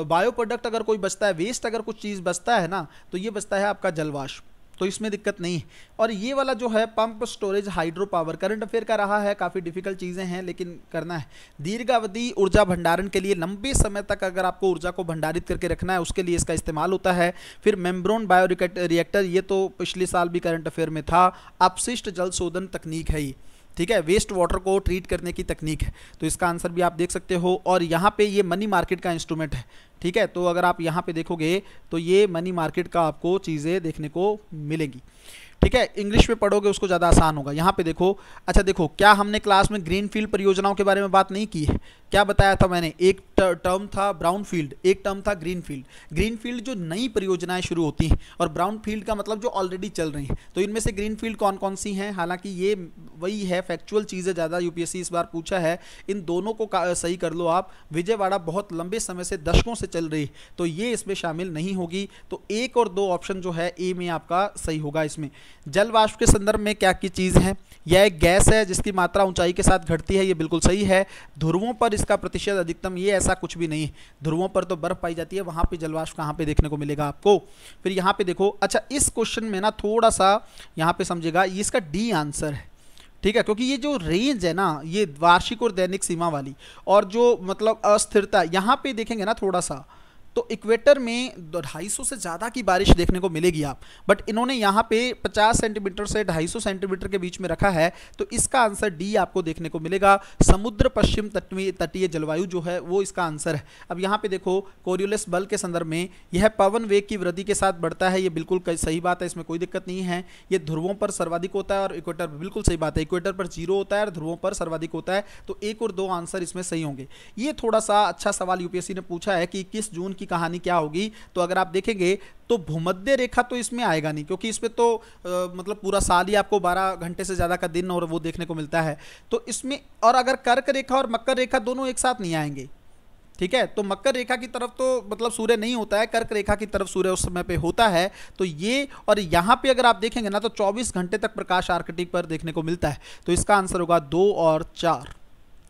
बायो प्रोडक्ट अगर कोई बचता है वेस्ट अगर कुछ चीज़ बचता है ना तो ये बचता है आपका जलवाष्प तो इसमें दिक्कत नहीं और ये वाला जो है pump storage hydro power current affair का रहा है काफ़ी डिफिकल्ट चीज़ें हैं लेकिन करना है दीर्घावधि ऊर्जा भंडारण के लिए लंबे समय तक अगर आपको ऊर्जा को भंडारित करके रखना है उसके लिए इसका इस्तेमाल होता है फिर मेम्ब्रोन बायो रिएक्टर ये तो पिछले साल भी करंट अफेयर में था अपशिष्ट जल शोधन तकनीक है ही ठीक है वेस्ट वाटर को ट्रीट करने की तकनीक है तो इसका आंसर भी आप देख सकते हो और यहाँ पे ये मनी मार्केट का इंस्ट्रूमेंट है ठीक है तो अगर आप यहाँ पे देखोगे तो ये मनी मार्केट का आपको चीज़ें देखने को मिलेंगी ठीक है इंग्लिश में पढ़ोगे उसको ज़्यादा आसान होगा यहाँ पे देखो अच्छा देखो क्या हमने क्लास में ग्रीन फील्ड परियोजनाओं के बारे में बात नहीं की है क्या बताया था मैंने एक टर्म था ब्राउन फील्ड एक टर्म था ग्रीन फील्ड ग्रीन फील्ड जो नई परियोजनाएं शुरू होती हैं और ब्राउन फील्ड का मतलब जो ऑलरेडी चल रही हैं तो इनमें से ग्रीन फील्ड कौन कौन सी हैं हालांकि ये वही है फैक्चुअल चीज़ें ज़्यादा यूपीएससी इस बार पूछा है इन दोनों को सही कर लो आप विजयवाड़ा बहुत लंबे समय से दशकों से चल रही तो ये इसमें शामिल नहीं होगी तो एक और दो ऑप्शन जो है ए में आपका सही होगा इसमें जल वाष्प के संदर्भ में क्या की चीज़ है यह एक गैस है जिसकी मात्रा ऊंचाई के साथ घटती है ये बिल्कुल सही है ध्रुवों पर इसका प्रतिशत अधिकतम ये ऐसा कुछ भी नहीं ध्रुवों पर तो बर्फ पाई जाती है वहाँ पे जलवाष्प कहाँ पर देखने को मिलेगा आपको फिर यहाँ पे देखो अच्छा इस क्वेश्चन में ना थोड़ा सा यहाँ पे समझेगा इसका डी आंसर है ठीक है क्योंकि ये जो रेंज है ना ये वार्षिक और दैनिक सीमा वाली और जो मतलब अस्थिरता यहाँ पे देखेंगे ना थोड़ा सा तो इक्वेटर में ढाई सौ से ज़्यादा की बारिश देखने को मिलेगी आप बट इन्होंने यहाँ पे 50 सेंटीमीटर से 250 सेंटीमीटर के बीच में रखा है तो इसका आंसर डी आपको देखने को मिलेगा समुद्र पश्चिम तटवी तटीय जलवायु जो है वो इसका आंसर है अब यहाँ पे देखो कोरियोलेस बल के संदर्भ में यह पवन वेग की वृद्धि के साथ बढ़ता है ये बिल्कुल सही बात है इसमें कोई दिक्कत नहीं है ये ध्रुवों पर सर्वाधिक होता है और इक्वेटर पर बिल्कुल सही बात है इक्वेटर पर जीरो होता है और ध्रुवों पर सर्वाधिक होता है तो एक और दो आंसर इसमें सही होंगे ये थोड़ा सा अच्छा सवाल यूपीएससी ने पूछा है कि इक्कीस जून की की कहानी क्या होगी तो अगर आप देखेंगे तो भूमध्य रेखा तो इसमें आएगा नहीं क्योंकि इसमें तो आ, मतलब पूरा साल ही आपको 12 घंटे से ज़्यादा का दिन और वो देखने को मिलता है तो इसमें और अगर कर्क रेखा और मकर रेखा दोनों एक साथ नहीं आएंगे ठीक है तो मकर रेखा की तरफ तो मतलब सूर्य नहीं होता है कर्क रेखा की तरफ सूर्य उस समय पे होता है तो ये और यहाँ पे अगर आप देखेंगे ना तो 24 घंटे तक प्रकाश आर्कटिक पर देखने को मिलता है तो इसका आंसर होगा दो और चार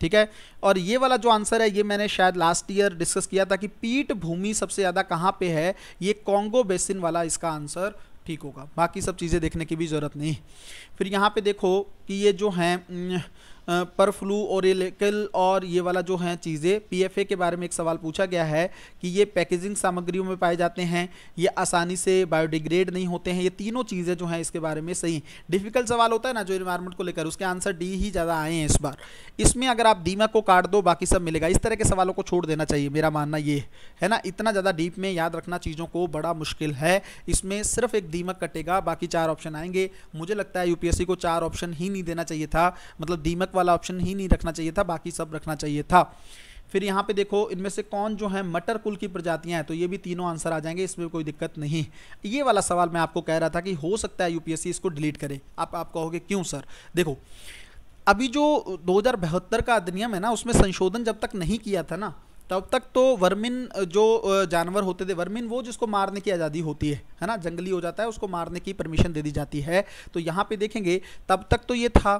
ठीक है और ये वाला जो आंसर है ये मैंने शायद लास्ट ईयर डिस्कस किया था कि पीठ भूमि सबसे ज़्यादा कहाँ पे है ये कॉन्गो बेसिन वाला इसका आंसर ठीक होगा बाकी सब चीज़ें देखने की भी ज़रूरत नहीं फिर यहाँ पे देखो कि ये जो हैं पर फ्लू ओरेकल और ये वाला जो है चीज़ें पीएफए के बारे में एक सवाल पूछा गया है कि ये पैकेजिंग सामग्रियों में पाए जाते हैं ये आसानी से बायोडिग्रेड नहीं होते हैं ये तीनों चीज़ें जो हैं इसके बारे में सही डिफिकल्ट सवाल होता है ना जो इन्वायरमेंट को लेकर उसके आंसर डी ही ज़्यादा आए हैं इस बार इसमें अगर आप दीमक को काट दो बाकी सब मिलेगा इस तरह के सवालों को छोड़ देना चाहिए मेरा मानना ये है ना इतना ज़्यादा डीप में याद रखना चीज़ों को बड़ा मुश्किल है इसमें सिर्फ एक दीमक कटेगा बाकी चार ऑप्शन आएंगे मुझे लगता है यूपीएससी को चार ऑप्शन ही नहीं देना चाहिए था मतलब दीमक वाला ऑप्शन ही नहीं रखना चाहिए था बाकी सब रखना चाहिए था फिर यहाँ पे देखो इनमें से कौन जो है मटर कुल की प्रजातियाँ हैं तो ये भी तीनों आंसर आ जाएंगे इसमें कोई दिक्कत नहीं ये वाला सवाल मैं आपको कह रहा था कि हो सकता है यूपीएससी इसको डिलीट करे आप आप कहोगे क्यों सर देखो अभी जो दो का अधिनियम है ना उसमें संशोधन जब तक नहीं किया था ना तब तक तो वर्मिन जो जानवर होते थे वर्मिन वो जिसको मारने की आज़ादी होती है है ना जंगली हो जाता है उसको मारने की परमिशन दे दी जाती है तो यहाँ पे देखेंगे तब तक तो ये था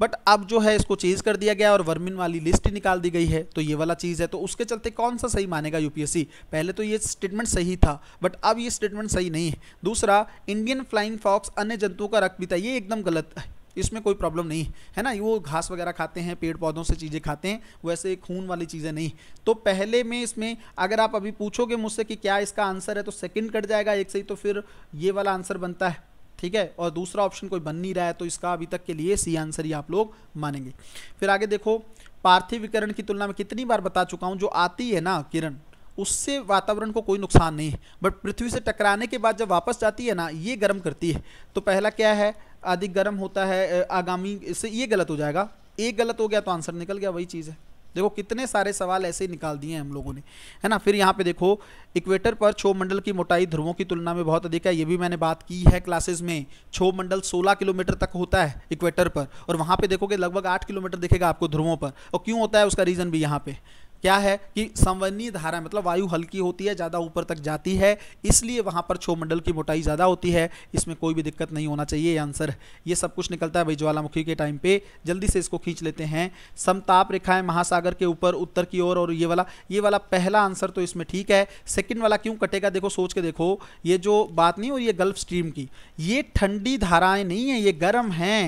बट अब जो है इसको चेंज कर दिया गया और वर्मिन वाली लिस्ट ही निकाल दी गई है तो ये वाला चीज़ है तो उसके चलते कौन सा सही मानेगा यूपीएससी पहले तो ये स्टेटमेंट सही था बट अब ये स्टेटमेंट सही नहीं है दूसरा इंडियन फ्लाइंग फॉक्स अन्य जंतुओं का रक्त भी था ये एकदम गलत है इसमें कोई प्रॉब्लम नहीं है ना वो घास वगैरह खाते हैं पेड़ पौधों से चीज़ें खाते हैं वैसे खून वाली चीज़ें नहीं तो पहले में इसमें अगर आप अभी पूछोगे मुझसे कि क्या इसका आंसर है तो सेकंड कट जाएगा एक से ही तो फिर ये वाला आंसर बनता है ठीक है और दूसरा ऑप्शन कोई बन नहीं रहा है तो इसका अभी तक के लिए सी आंसर ही आप लोग मानेंगे फिर आगे देखो पार्थिव विकरण की तुलना में कितनी बार बता चुका हूँ जो आती है ना किरण उससे वातावरण को कोई नुकसान नहीं है बट पृथ्वी से टकराने के बाद जब वापस जाती है ना ये गर्म करती है तो पहला क्या है अधिक गर्म होता है आगामी इससे ये गलत हो जाएगा एक गलत हो गया तो आंसर निकल गया वही चीज़ है देखो कितने सारे सवाल ऐसे ही निकाल दिए हैं हम लोगों ने है ना फिर यहाँ पे देखो इक्वेटर पर छो मंडल की मोटाई ध्रुवों की तुलना में बहुत अधिक है ये भी मैंने बात की है क्लासेस में छो मंडल 16 किलोमीटर तक होता है इक्वेटर पर और वहाँ पे देखोगे लगभग 8 किलोमीटर दिखेगा आपको ध्रुवों पर और क्यों होता है उसका रीज़न भी यहाँ पे क्या है कि संवनीय धारा मतलब वायु हल्की होती है ज़्यादा ऊपर तक जाती है इसलिए वहाँ पर मंडल की मोटाई ज़्यादा होती है इसमें कोई भी दिक्कत नहीं होना चाहिए आंसर ये सब कुछ निकलता है भाई ज्वालामुखी के टाइम पे जल्दी से इसको खींच लेते हैं समताप रेखाएं महासागर के ऊपर उत्तर की ओर और, और ये वाला ये वाला पहला आंसर तो इसमें ठीक है सेकेंड वाला क्यों कटेगा देखो सोच के देखो ये जो बात नहीं और ये गल्फ स्ट्रीम की ये ठंडी धाराएँ नहीं हैं ये गर्म हैं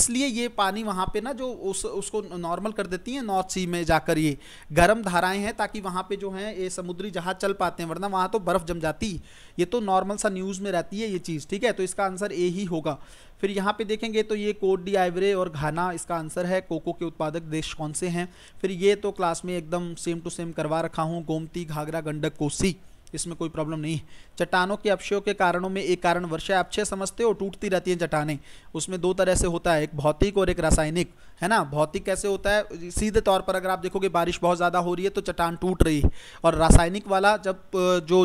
इसलिए ये पानी वहाँ पर ना जो उसको नॉर्मल कर देती हैं नॉर्थ सी में जाकर ये गर्म गर्म धाराएं हैं ताकि वहाँ पे जो है ये समुद्री जहाज चल पाते हैं वरना वहाँ तो बर्फ़ जम जाती ये तो नॉर्मल सा न्यूज़ में रहती है ये चीज़ ठीक है तो इसका आंसर ए ही होगा फिर यहाँ पे देखेंगे तो ये कोट डी आइवरे और घाना इसका आंसर है कोको के उत्पादक देश कौन से हैं फिर ये तो क्लास में एकदम सेम टू सेम करवा रखा हूँ गोमती घाघरा गंडक कोसी इसमें कोई प्रॉब्लम नहीं चट्टानों के अपशयों के कारणों में एक कारण वर्षा अपशय समझते हो टूटती रहती हैं चट्टाने उसमें दो तरह से होता है एक भौतिक और एक रासायनिक है ना भौतिक कैसे होता है सीधे तौर पर अगर आप देखोगे बारिश बहुत ज़्यादा हो रही है तो चट्टान टूट रही है और रासायनिक वाला जब जो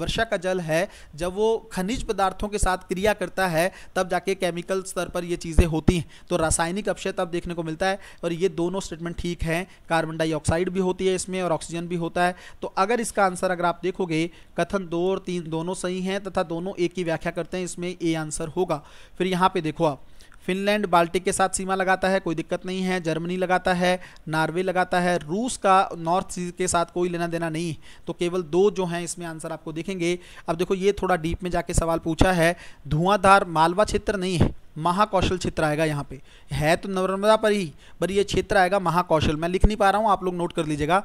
वर्षा का जल है जब वो खनिज पदार्थों के साथ क्रिया करता है तब जाके केमिकल स्तर पर ये चीज़ें होती हैं तो रासायनिक अपशय तब देखने को मिलता है और ये दोनों स्टेटमेंट ठीक हैं कार्बन डाइऑक्साइड भी होती है इसमें और ऑक्सीजन भी होता है तो अगर इसका आंसर अगर आप देखोगे देखोगे कथन दो और तीन दोनों सही हैं तथा दोनों एक की व्याख्या करते हैं इसमें ए आंसर होगा फिर यहाँ पे देखो आप फिनलैंड बाल्टिक के साथ सीमा लगाता है कोई दिक्कत नहीं है जर्मनी लगाता है नॉर्वे लगाता है रूस का नॉर्थ सी के साथ कोई लेना देना नहीं तो केवल दो जो हैं इसमें आंसर आपको देखेंगे अब देखो ये थोड़ा डीप में जाके सवाल पूछा है धुआंधार मालवा क्षेत्र नहीं है महाकौशल क्षेत्र आएगा यहाँ पे है तो नर्मदा पर ही पर ये क्षेत्र आएगा महाकौशल मैं लिख नहीं पा रहा हूँ आप लोग नोट कर लीजिएगा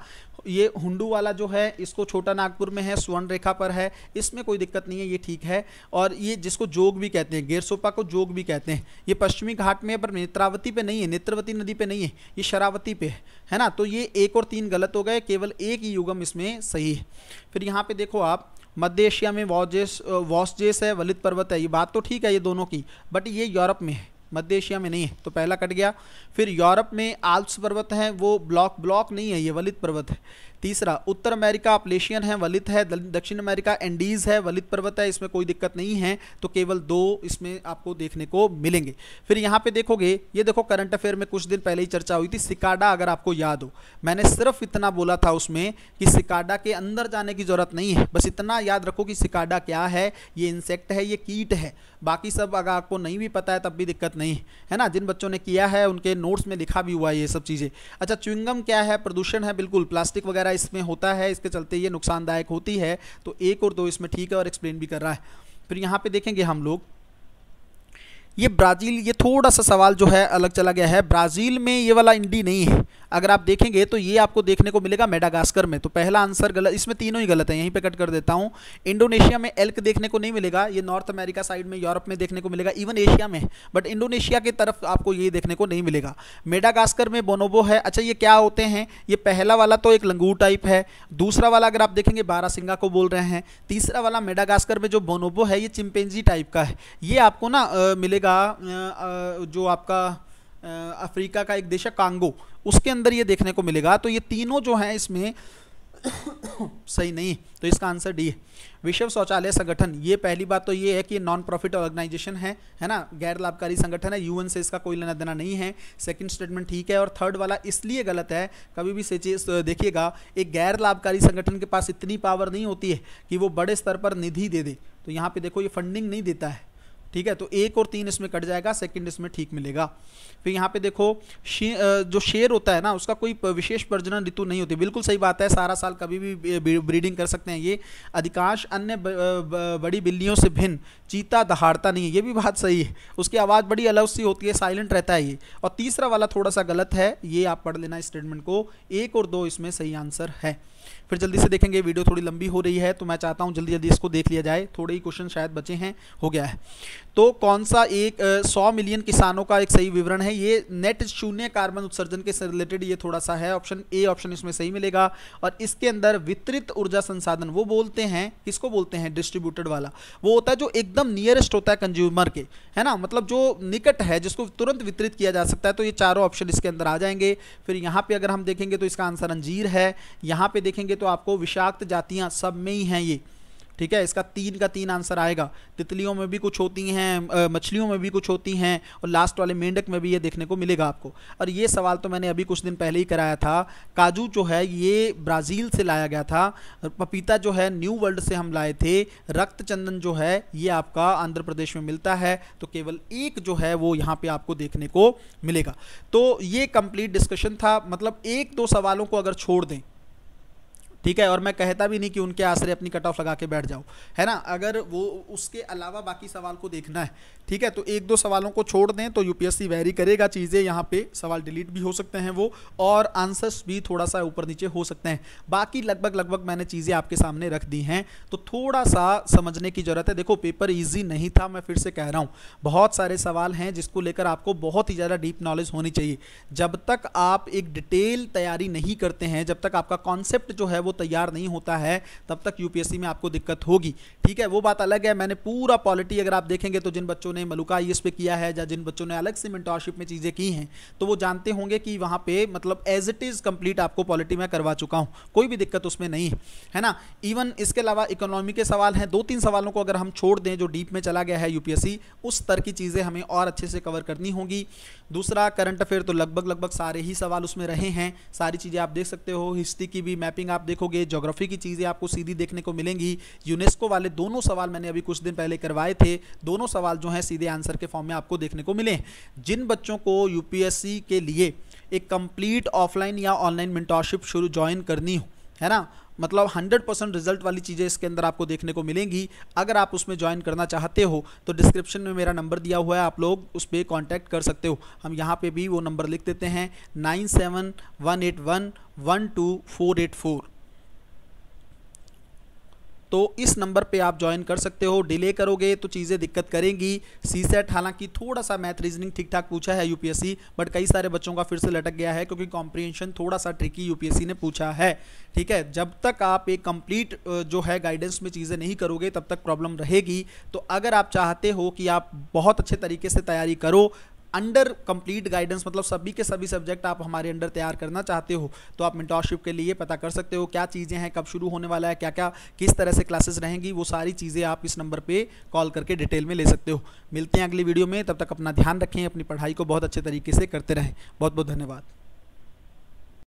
ये हुंडू वाला जो है इसको छोटा नागपुर में है स्वर्ण रेखा पर है इसमें कोई दिक्कत नहीं है ये ठीक है और ये जिसको जोग भी कहते हैं गेरसोपा को जोग भी कहते हैं ये पश्चिमी घाट में है पर नेत्रावती पे नहीं है नेत्रवती नदी पे नहीं है ये शरावती पे है है ना तो ये एक और तीन गलत हो गए केवल एक ही युगम इसमें सही है फिर यहाँ पे देखो आप मध्य एशिया में वॉजेस वॉसजेस है वलित पर्वत है ये बात तो ठीक है ये दोनों की बट ये यूरोप में है मध्य एशिया में नहीं है तो पहला कट गया फिर यूरोप में आल्प्स पर्वत है वो ब्लॉक ब्लॉक नहीं है ये वलित पर्वत है तीसरा उत्तर अमेरिका अपलेशियन है वलित है दक्षिण अमेरिका एंडीज है वलित पर्वत है इसमें कोई दिक्कत नहीं है तो केवल दो इसमें आपको देखने को मिलेंगे फिर यहाँ पे देखोगे ये देखो करंट अफेयर में कुछ दिन पहले ही चर्चा हुई थी सिकाडा अगर आपको याद हो मैंने सिर्फ इतना बोला था उसमें कि सिकाडा के अंदर जाने की ज़रूरत नहीं है बस इतना याद रखो कि सिकाडा क्या है ये इंसेक्ट है ये कीट है बाकी सब अगर आपको नहीं भी पता है तब भी दिक्कत नहीं है ना जिन बच्चों ने किया है उनके नोट्स में लिखा भी हुआ है ये सब चीज़ें अच्छा च्विंगम क्या है प्रदूषण है बिल्कुल प्लास्टिक वगैरह वगैरह इसमें होता है इसके चलते ये नुकसानदायक होती है तो एक और दो इसमें ठीक है और एक्सप्लेन भी कर रहा है फिर यहाँ पर देखेंगे हम लोग ये ब्राज़ील ये थोड़ा सा सवाल जो है अलग चला गया है ब्राज़ील में ये वाला इंडी नहीं है अगर आप देखेंगे तो ये आपको देखने को मिलेगा मेडागास्कर में तो पहला आंसर गलत इसमें तीनों ही गलत है यहीं पे कट कर देता हूँ इंडोनेशिया में एल्क देखने को नहीं मिलेगा ये नॉर्थ अमेरिका साइड में यूरोप में देखने को मिलेगा इवन एशिया में बट इंडोनेशिया की तरफ आपको ये देखने को नहीं मिलेगा मेडागास्कर में बोनोबो है अच्छा ये क्या होते हैं ये पहला वाला तो एक लंगूर टाइप है दूसरा वाला अगर आप देखेंगे बारासिंगा को बोल रहे हैं तीसरा वाला मेडागास्कर में जो बोनोबो है ये चिमपेंजी टाइप का है ये आपको ना मिलेगा देखिएगा जो आपका अफ्रीका का एक देश है कांगो उसके अंदर ये देखने को मिलेगा तो ये तीनों जो हैं इसमें [COUGHS] सही नहीं तो इसका आंसर डी है विश्व शौचालय संगठन ये पहली बात तो ये है कि नॉन प्रॉफिट ऑर्गेनाइजेशन है है ना गैर लाभकारी संगठन है यूएन से इसका कोई लेना देना नहीं है सेकंड स्टेटमेंट ठीक है और थर्ड वाला इसलिए गलत है कभी भी से देखिएगा एक गैर लाभकारी संगठन के पास इतनी पावर नहीं होती है कि वो बड़े स्तर पर निधि दे दे तो यहाँ पर देखो ये फंडिंग नहीं देता है ठीक है तो एक और तीन इसमें कट जाएगा सेकंड इसमें ठीक मिलेगा फिर यहाँ पे देखो शे, जो शेर होता है ना उसका कोई विशेष प्रजनन ऋतु नहीं होती बिल्कुल सही बात है सारा साल कभी भी ब्रीडिंग कर सकते हैं ये अधिकांश अन्य बड़ी बिल्लियों से भिन्न चीता दहाड़ता नहीं है ये भी बात सही है उसकी आवाज़ बड़ी अलग सी होती है साइलेंट रहता है ये और तीसरा वाला थोड़ा सा गलत है ये आप पढ़ लेना स्टेटमेंट को एक और दो इसमें सही आंसर है फिर जल्दी से देखेंगे वीडियो थोड़ी लंबी हो रही है तो मैं चाहता हूँ जल्दी जल्दी इसको देख लिया जाए थोड़े ही क्वेश्चन शायद बचे हैं हो गया है तो कौन सा एक सौ मिलियन किसानों का एक सही विवरण है ये नेट शून्य कार्बन उत्सर्जन के रिलेटेड ये थोड़ा सा है ऑप्शन ए ऑप्शन इसमें सही मिलेगा और इसके अंदर वितरित ऊर्जा संसाधन वो बोलते हैं किसको बोलते हैं डिस्ट्रीब्यूटेड वाला वो होता है जो एकदम नियरेस्ट होता है कंज्यूमर के है ना मतलब जो निकट है जिसको तुरंत वितरित किया जा सकता है तो ये चारों ऑप्शन इसके अंदर आ जाएंगे फिर यहाँ पे अगर हम देखेंगे तो इसका आंसर अंजीर है यहाँ पे देखेंगे तो आपको विषाक्त जातियाँ सब में ही हैं ये ठीक है इसका तीन का तीन आंसर आएगा तितलियों में भी कुछ होती हैं मछलियों में भी कुछ होती हैं और लास्ट वाले मेंढक में भी ये देखने को मिलेगा आपको और ये सवाल तो मैंने अभी कुछ दिन पहले ही कराया था काजू जो है ये ब्राज़ील से लाया गया था पपीता जो है न्यू वर्ल्ड से हम लाए थे रक्त चंदन जो है ये आपका आंध्र प्रदेश में मिलता है तो केवल एक जो है वो यहाँ पर आपको देखने को मिलेगा तो ये कंप्लीट डिस्कशन था मतलब एक दो सवालों को अगर छोड़ दें ठीक है और मैं कहता भी नहीं कि उनके आश्रय अपनी कट ऑफ लगा के बैठ जाओ है ना अगर वो उसके अलावा बाकी सवाल को देखना है ठीक है तो एक दो सवालों को छोड़ दें तो यूपीएससी वेरी करेगा चीज़ें यहाँ पे सवाल डिलीट भी हो सकते हैं वो और आंसर्स भी थोड़ा सा ऊपर नीचे हो सकते हैं बाकी लगभग लगभग मैंने चीज़ें आपके सामने रख दी हैं तो थोड़ा सा समझने की ज़रूरत है देखो पेपर ईजी नहीं था मैं फिर से कह रहा हूँ बहुत सारे सवाल हैं जिसको लेकर आपको बहुत ही ज़्यादा डीप नॉलेज होनी चाहिए जब तक आप एक डिटेल तैयारी नहीं करते हैं जब तक आपका कॉन्सेप्ट जो है वो वो तैयार नहीं होता है तब तक यूपीएससी में आपको दिक्कत होगी ठीक है वो बात अलग है मैंने पूरा पॉलिटी अगर आप देखेंगे तो जिन बच्चों ने मलुका आई पे किया है या जिन बच्चों ने अलग से मिनटॉरशिप में चीज़ें की हैं तो वो जानते होंगे कि वहाँ पर मतलब एज इट इज़ कम्प्लीट आपको पॉलिटी में करवा चुका हूँ कोई भी दिक्कत उसमें नहीं है है ना इवन इसके अलावा इकोनॉमी के सवाल हैं दो तीन सवालों को अगर हम छोड़ दें जो डीप में चला गया है यूपीएससी उस स्तर की चीज़ें हमें और अच्छे से कवर करनी होगी दूसरा करंट अफेयर तो लगभग लगभग सारे ही सवाल उसमें रहे हैं सारी चीज़ें आप देख सकते हो हिस्ट्री की भी मैपिंग आप देखो देखोगे जोग्राफी की चीज़ें आपको सीधी देखने को मिलेंगी यूनेस्को वाले दोनों सवाल मैंने अभी कुछ दिन पहले करवाए थे दोनों सवाल जो हैं सीधे आंसर के फॉर्म में आपको देखने को मिले जिन बच्चों को यू के लिए एक कंप्लीट ऑफलाइन या ऑनलाइन मेंटरशिप शुरू ज्वाइन करनी हो है ना मतलब 100 परसेंट रिजल्ट वाली चीज़ें इसके अंदर आपको देखने को मिलेंगी अगर आप उसमें ज्वाइन करना चाहते हो तो डिस्क्रिप्शन में मेरा नंबर दिया हुआ है आप लोग उस पर कॉन्टैक्ट कर सकते हो हम यहाँ पे भी वो नंबर लिख देते हैं nine seven one eight one one two four eight four तो इस नंबर पे आप ज्वाइन कर सकते हो डिले करोगे तो चीज़ें दिक्कत करेंगी सी सेट हालांकि थोड़ा सा मैथ रीजनिंग ठीक ठाक पूछा है यूपीएससी बट कई सारे बच्चों का फिर से लटक गया है क्योंकि कॉम्प्रीहेंशन थोड़ा सा ट्रिकी यूपीएससी ने पूछा है ठीक है जब तक आप एक कंप्लीट जो है गाइडेंस में चीज़ें नहीं करोगे तब तक प्रॉब्लम रहेगी तो अगर आप चाहते हो कि आप बहुत अच्छे तरीके से तैयारी करो अंडर कंप्लीट गाइडेंस मतलब सभी के सभी सब्जेक्ट आप हमारे अंडर तैयार करना चाहते हो तो आप मेंटोरशिप के लिए पता कर सकते हो क्या चीज़ें हैं कब शुरू होने वाला है क्या क्या किस तरह से क्लासेस रहेंगी वो सारी चीज़ें आप इस नंबर पर कॉल करके डिटेल में ले सकते हो मिलते हैं अगली वीडियो में तब तक अपना ध्यान रखें अपनी पढ़ाई को बहुत अच्छे तरीके से करते रहें बहुत बहुत धन्यवाद